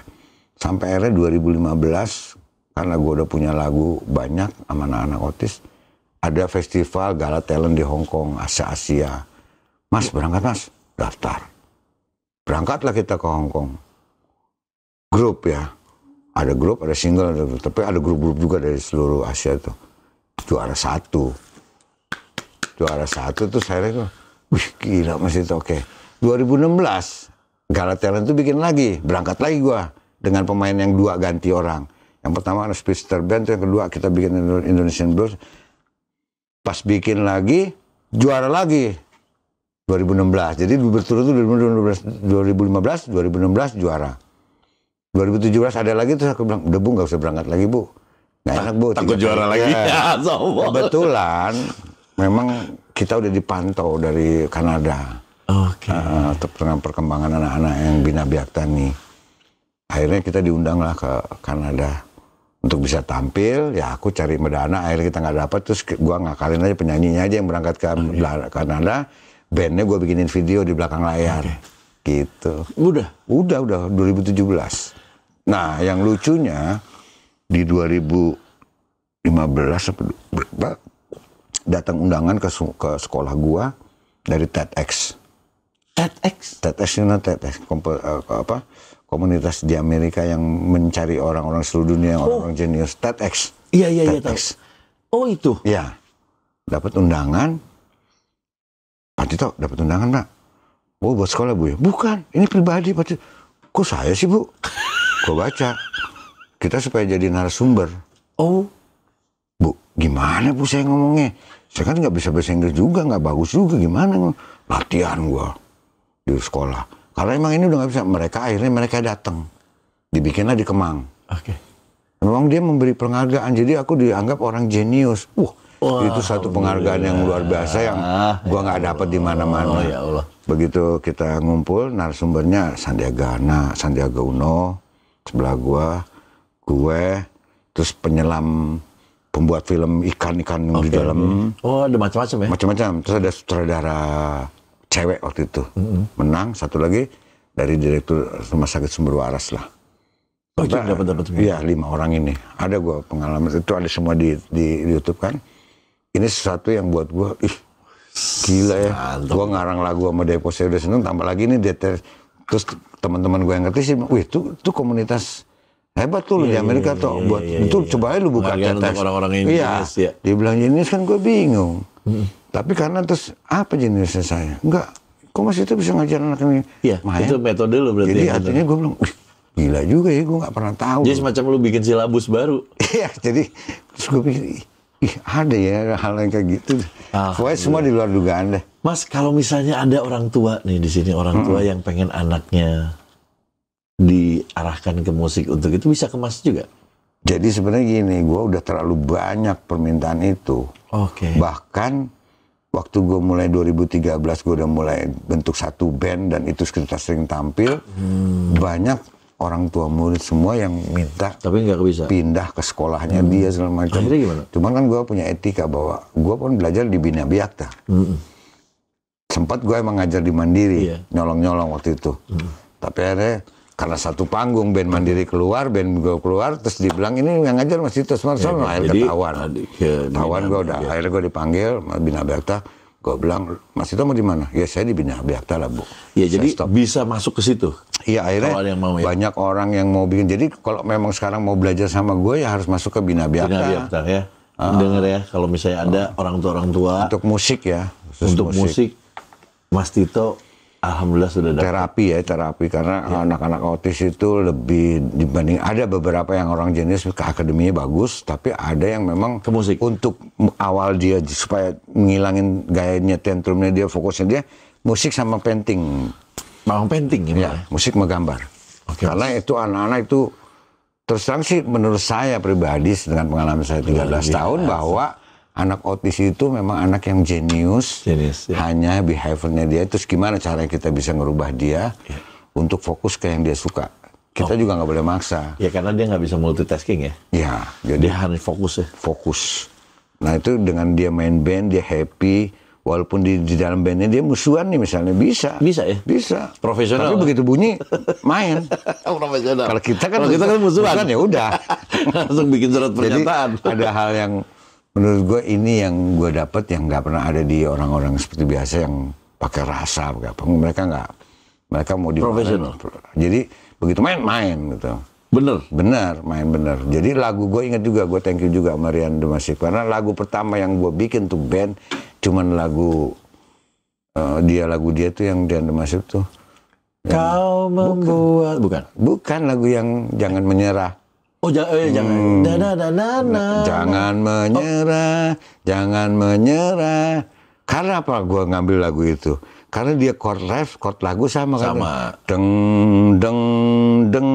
A: Sampai akhirnya 2015, karena gue udah punya lagu banyak sama anak-anak otis, ada festival gala talent di Hong Kong, Asia Asia. Mas berangkat mas, daftar. Berangkatlah kita ke Hong Kong. Grup ya, ada grup, ada single, ada grup. tapi ada grup-grup juga dari seluruh Asia itu Juara satu, juara satu tuh saya itu, wih gila mas itu oke. Okay. 2016 Gala Talent tuh bikin lagi, berangkat lagi gua dengan pemain yang dua ganti orang. Yang pertama ada Spister Band, yang kedua kita bikin Indonesian Blues. Pas bikin lagi, juara lagi 2016. Jadi berturut itu 2016, 2015, 2016 juara. 2017 ada lagi terus aku bilang, udah bu nggak usah berangkat lagi bu. Nggak enak bu. Takut juara lagi. Ya, Kebetulan memang kita udah dipantau dari Kanada. Oke. Okay. Ah, ah, uh, perkembangan anak-anak yang bina biak tani. Akhirnya kita diundanglah ke Kanada untuk bisa tampil. Ya aku cari medana, akhirnya kita nggak dapat. Terus gua ngakalin aja penyanyinya aja yang berangkat ke okay. Oh, iya. Kanada bandnya gue bikinin video di belakang layar. Okay. Gitu. Udah? Udah, udah. 2017. Nah, yang lucunya di 2015 datang undangan ke, ke sekolah gua dari TEDx. TEDx? TEDx itu TEDx kompo, eh, apa komunitas di Amerika yang mencari orang-orang seluruh dunia yang oh. orang-orang jenius TEDx. Iya iya iya Oh itu. Iya. Dapat undangan Pak Tito dapat undangan nggak? Oh buat sekolah bu ya? Bukan, ini pribadi Pak Tito. Kok saya sih bu? kok baca. Kita supaya jadi narasumber. Oh. Bu, gimana bu saya ngomongnya? Saya kan nggak bisa bahasa Inggris juga, nggak bagus juga. Gimana? Latihan gua di sekolah. Karena emang ini udah nggak bisa. Mereka akhirnya mereka datang. Dibikinlah di Kemang. Oke. Okay. Memang dia memberi penghargaan. Jadi aku dianggap orang jenius. Wah, Wah, Itu satu penghargaan yang luar biasa yang ah, gua nggak ya dapat di mana-mana. Oh, ya Allah. Begitu kita ngumpul narasumbernya Sandiaga Ana, Sandiaga Uno, sebelah gua, gue, terus penyelam pembuat film ikan-ikan okay. di dalam. Oh, ada macam-macam ya. Macam-macam. Terus ada sutradara cewek waktu itu. Mm -hmm. Menang satu lagi dari direktur Rumah Sakit Sumber Waras lah. Oh, dapat dapat Iya, lima orang ini. Ada gua pengalaman itu ada semua di di, di YouTube kan ini sesuatu yang buat gue ih gila ya gue ngarang lagu sama Depo saya udah seneng tambah lagi ini deter terus teman-teman gue yang ngerti sih wih itu tuh komunitas hebat tuh yeah, di iya, iya, Amerika yeah, tuh yeah, buat yeah, itu yeah. coba aja lu buka tetes orang-orang iya ya. dibilang jenis kan gue bingung hmm. tapi karena terus apa jenisnya saya enggak kok masih itu bisa ngajar anak ini iya yeah, itu
B: metode lu berarti jadi ya, artinya gue
A: bilang gila juga ya gue nggak pernah tahu jadi semacam lu bikin silabus baru iya jadi terus gue pikir Ih, ada ya hal yang kayak gitu. Ah, Pokoknya semua iya. di luar dugaan deh. Mas, kalau misalnya ada orang tua nih di sini, orang tua hmm. yang
B: pengen anaknya
A: diarahkan ke musik untuk itu bisa ke Mas juga. Jadi sebenarnya gini, gue udah terlalu banyak permintaan itu. Oke. Okay. Bahkan waktu gue mulai 2013, gue udah mulai bentuk satu band dan itu sekitar sering tampil. Hmm. Banyak orang tua murid semua yang minta tapi nggak bisa pindah ke sekolahnya hmm. dia segala macam Akhirnya gimana? cuman kan gue punya etika bahwa gue pun belajar di bina biakta hmm. sempat gue emang ngajar di mandiri iya. nyolong nyolong waktu itu hmm. tapi akhirnya karena satu panggung band mandiri keluar band gue keluar terus dibilang ini yang ngajar masih terus Marsono ya, iya. akhirnya ketahuan iya, ketahuan gue udah akhirnya gue dipanggil bina biakta Gue bilang, Mas Tito mau di mana? Ya saya di Bina Biakta lah, Bu. Ya, jadi stop. bisa masuk ke situ? Iya, akhirnya kalau yang mau, ya? banyak orang yang mau bikin. Jadi kalau memang sekarang mau belajar sama gue, ya harus masuk ke Bina Biakta. Bina Biakta, ya. Uh, Dengar ya, kalau misalnya ada ah. orang tua-orang tua. Untuk musik ya.
B: Untuk musik.
A: musik, Mas Tito Alhamdulillah sudah dapat. Terapi ya, terapi karena iya. anak-anak autis itu lebih dibanding ada beberapa yang orang jenis ke akademinya bagus, tapi ada yang memang ke musik. Untuk awal dia supaya ngilangin gayanya tentrumnya dia, fokusnya dia musik sama painting. Mau painting ya? ya musik menggambar Okay. Karena itu anak-anak itu terus terang sih menurut saya pribadi dengan pengalaman saya 13 ya, iya. tahun bahwa anak autis itu memang anak yang jenius, Jenius. ya. hanya behaviornya dia. Terus gimana cara kita bisa merubah dia ya. untuk fokus ke yang dia suka? Kita oh. juga nggak boleh maksa. Ya karena dia nggak bisa multitasking ya. Ya, jadi dia harus fokus ya. Fokus. Nah itu dengan dia main band, dia happy. Walaupun di, di dalam bandnya dia musuhan nih misalnya bisa. Bisa ya? Bisa. Profesional. Tapi begitu bunyi main. Profesional. Kalau kita kan Kalau kita kan musuhan. musuhan ya udah. Langsung bikin surat pernyataan. Jadi ada hal yang menurut gue ini yang gue dapet yang gak pernah ada di orang-orang seperti biasa yang pakai rasa apa mereka nggak mereka mau di profesional jadi begitu main main gitu bener bener main bener jadi lagu gue inget juga gue thank you juga Marian Demasif karena lagu pertama yang gue bikin tuh band cuman lagu uh, dia lagu dia tuh yang Dian Demasif tuh kau membuat bukan. bukan bukan lagu yang jangan menyerah Oh jangan, eh, jangan. Hmm. Da, da, da, da, da. Jangan menyerah, oh. jangan menyerah. Karena apa gue ngambil lagu itu? Karena dia chord ref, chord lagu sama, sama. kan? Sama. Deng, deng, deng.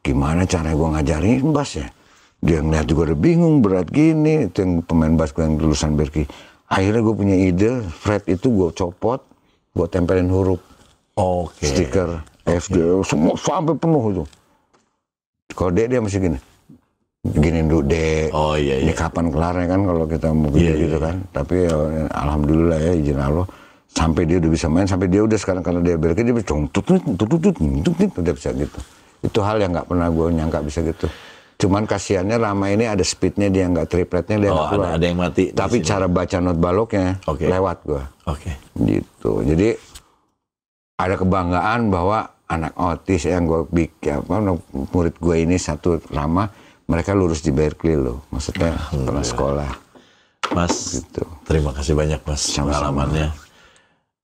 A: Gimana cara gue ngajarin bass ya? Dia ngeliat juga udah bingung, berat gini. Itu yang pemain bass gue yang lulusan Berki. Akhirnya gue punya ide, fret itu gue copot, gue tempelin huruf. Oke. Okay. Stiker, okay. FD, semua sampai penuh itu. Kalau dek dia masih gini. Gini dulu dek. Oh iya, iya. Ini kapan kelarnya kan kalau kita mau iya, iya, gitu iya. kan. Tapi ya, alhamdulillah ya izin Allah sampai dia udah bisa main sampai dia udah sekarang karena dia belakang dia bisa tut tut tut tut udah bisa gitu itu hal yang nggak pernah gue nyangka bisa gitu cuman kasihannya lama ini ada speednya dia nggak tripletnya dia oh, Ada, ada yang mati tapi cara baca not baloknya okay. lewat gue okay. gitu jadi ada kebanggaan bahwa anak otis yang gue bikin ya, apa murid gue ini satu lama mereka lurus di Berkeley loh maksudnya pernah sekolah Mas gitu. terima kasih banyak Mas pengalamannya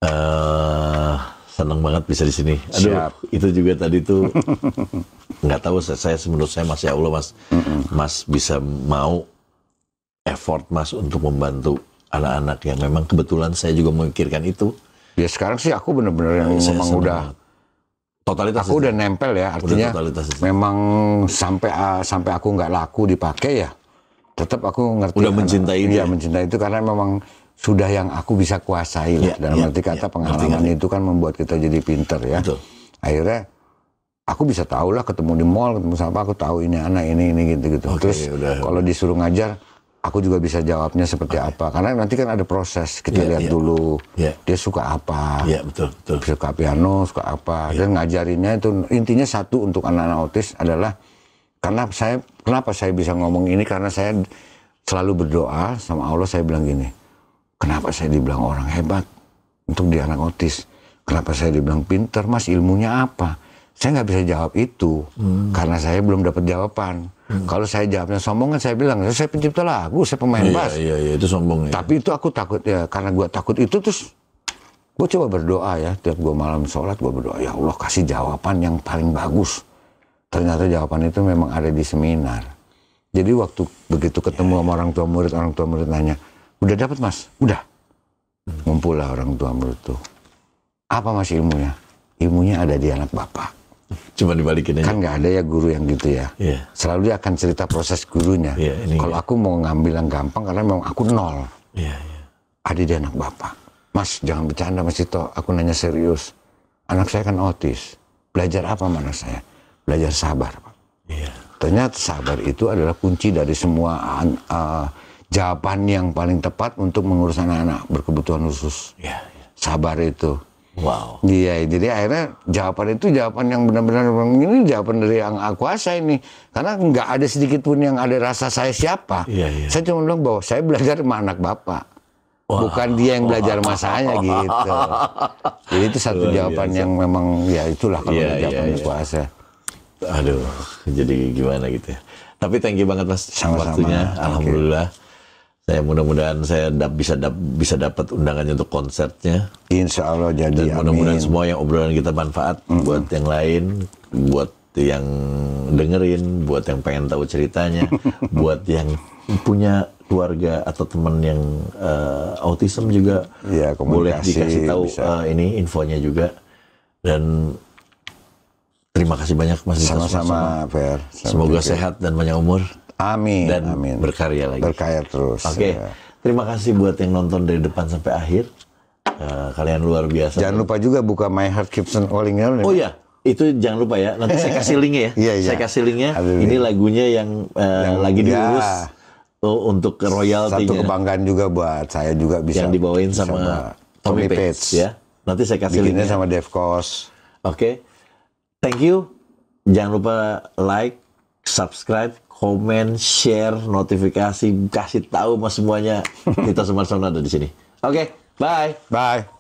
B: uh, eh, senang banget bisa di sini aduh Siap. itu juga tadi tuh nggak tahu saya, saya menurut saya Mas ya Allah Mas mm -mm. Mas bisa mau effort Mas untuk membantu anak-anak yang memang kebetulan saya juga
A: memikirkan itu ya sekarang sih aku bener-bener yang memang udah banget totalitas aku udah nempel ya artinya memang sampai ah, sampai aku nggak laku dipakai ya tetap aku ngerti udah mencintai karena, iya, ya, mencintai itu karena memang sudah yang aku bisa kuasai ya, lah ya, arti kata ya, pengalaman ngerti, itu kan membuat kita jadi pinter ya Betul. akhirnya aku bisa tahu lah ketemu di mall ketemu siapa, aku tahu ini anak ini ini gitu gitu okay, terus kalau disuruh ngajar aku juga bisa jawabnya seperti okay. apa karena nanti kan ada proses kita yeah, lihat yeah. dulu yeah. dia suka apa yeah, betul, betul. suka piano suka apa yeah. dan ngajarinnya itu intinya satu untuk anak-anak autis adalah karena saya kenapa saya bisa ngomong ini karena saya selalu berdoa sama Allah saya bilang gini kenapa saya dibilang orang hebat untuk di anak autis kenapa saya dibilang pinter mas ilmunya apa saya nggak bisa jawab itu hmm. karena saya belum dapat jawaban Hmm. Kalau saya jawabnya sombong kan saya bilang, saya pencipta lagu, saya pemain iya, bass. Iya, iya, itu sombong. Iya. Tapi itu aku takut ya, karena gue takut itu terus gue coba berdoa ya, tiap gue malam sholat gue berdoa, ya Allah kasih jawaban yang paling bagus. Ternyata jawaban itu memang ada di seminar. Jadi waktu begitu ketemu ya, ya. sama orang tua murid, orang tua murid nanya, udah dapat mas? Udah. Hmm. Ngumpul lah orang tua murid tuh. Apa mas ilmunya? Ilmunya ada di anak bapak. Cuma dibalikin aja. Kan nggak ada ya guru yang gitu ya. Yeah. Selalu dia akan cerita proses gurunya. Yeah, Kalau aku mau ngambil yang gampang karena memang aku nol. Yeah, yeah. Adik dia anak bapak. Mas jangan bercanda Mas Tito, aku nanya serius. Anak saya kan otis. Belajar apa mana saya? Belajar sabar Pak. Yeah. Ternyata sabar itu adalah kunci dari semua uh, jawaban yang paling tepat untuk mengurus anak-anak berkebutuhan khusus. Yeah, yeah. Sabar itu Wow. Iya, jadi akhirnya jawaban itu jawaban yang benar-benar ini jawaban dari yang aku kuasa ini, Karena nggak ada sedikit pun yang ada rasa saya siapa. Iya, iya. Saya cuma bilang bahwa saya belajar sama anak bapak. Wow. Bukan dia yang belajar masanya gitu. jadi itu satu jawaban yang memang ya itulah kalau yeah, jawaban yeah, yeah. Iya.
B: Aduh, jadi gimana gitu ya. Tapi thank you banget Mas Sama-sama. waktunya. Alhamdulillah. Okay saya mudah-mudahan saya dap, bisa dap, bisa dapat undangannya untuk konsernya. Insya Allah jadi. Dan mudah-mudahan semua yang obrolan kita manfaat mm -hmm. buat yang lain, buat yang dengerin, buat yang pengen tahu ceritanya, buat yang punya keluarga atau teman yang uh, autism juga ya, boleh dikasih tahu uh, ini infonya juga dan terima kasih banyak Mas sama-sama Fer semoga sehat dan banyak umur Amin. Dan Amin.
A: berkarya lagi. Berkarya terus. Oke. Okay. Ya.
B: Terima kasih buat yang nonton dari depan sampai akhir. Uh, kalian luar biasa. Jangan lupa juga buka My Heart Keeps on Calling ya, Oh iya, itu jangan lupa ya. Nanti saya kasih linknya ya. Iya, iya. Saya kasih linknya. ini lagunya yang, uh, yang lagi ya. diurus. Oh, untuk royal. Satu kebanggaan juga buat saya juga bisa. Yang dibawain sama, sama Tommy, Page. Page. ya. Nanti saya kasih Bikinnya linknya. sama Devkos. Oke. Okay. Thank you. Jangan lupa like, subscribe, komen, share, notifikasi, kasih tahu mas semuanya. Kita semua ada di sini.
A: Oke, okay, bye. Bye.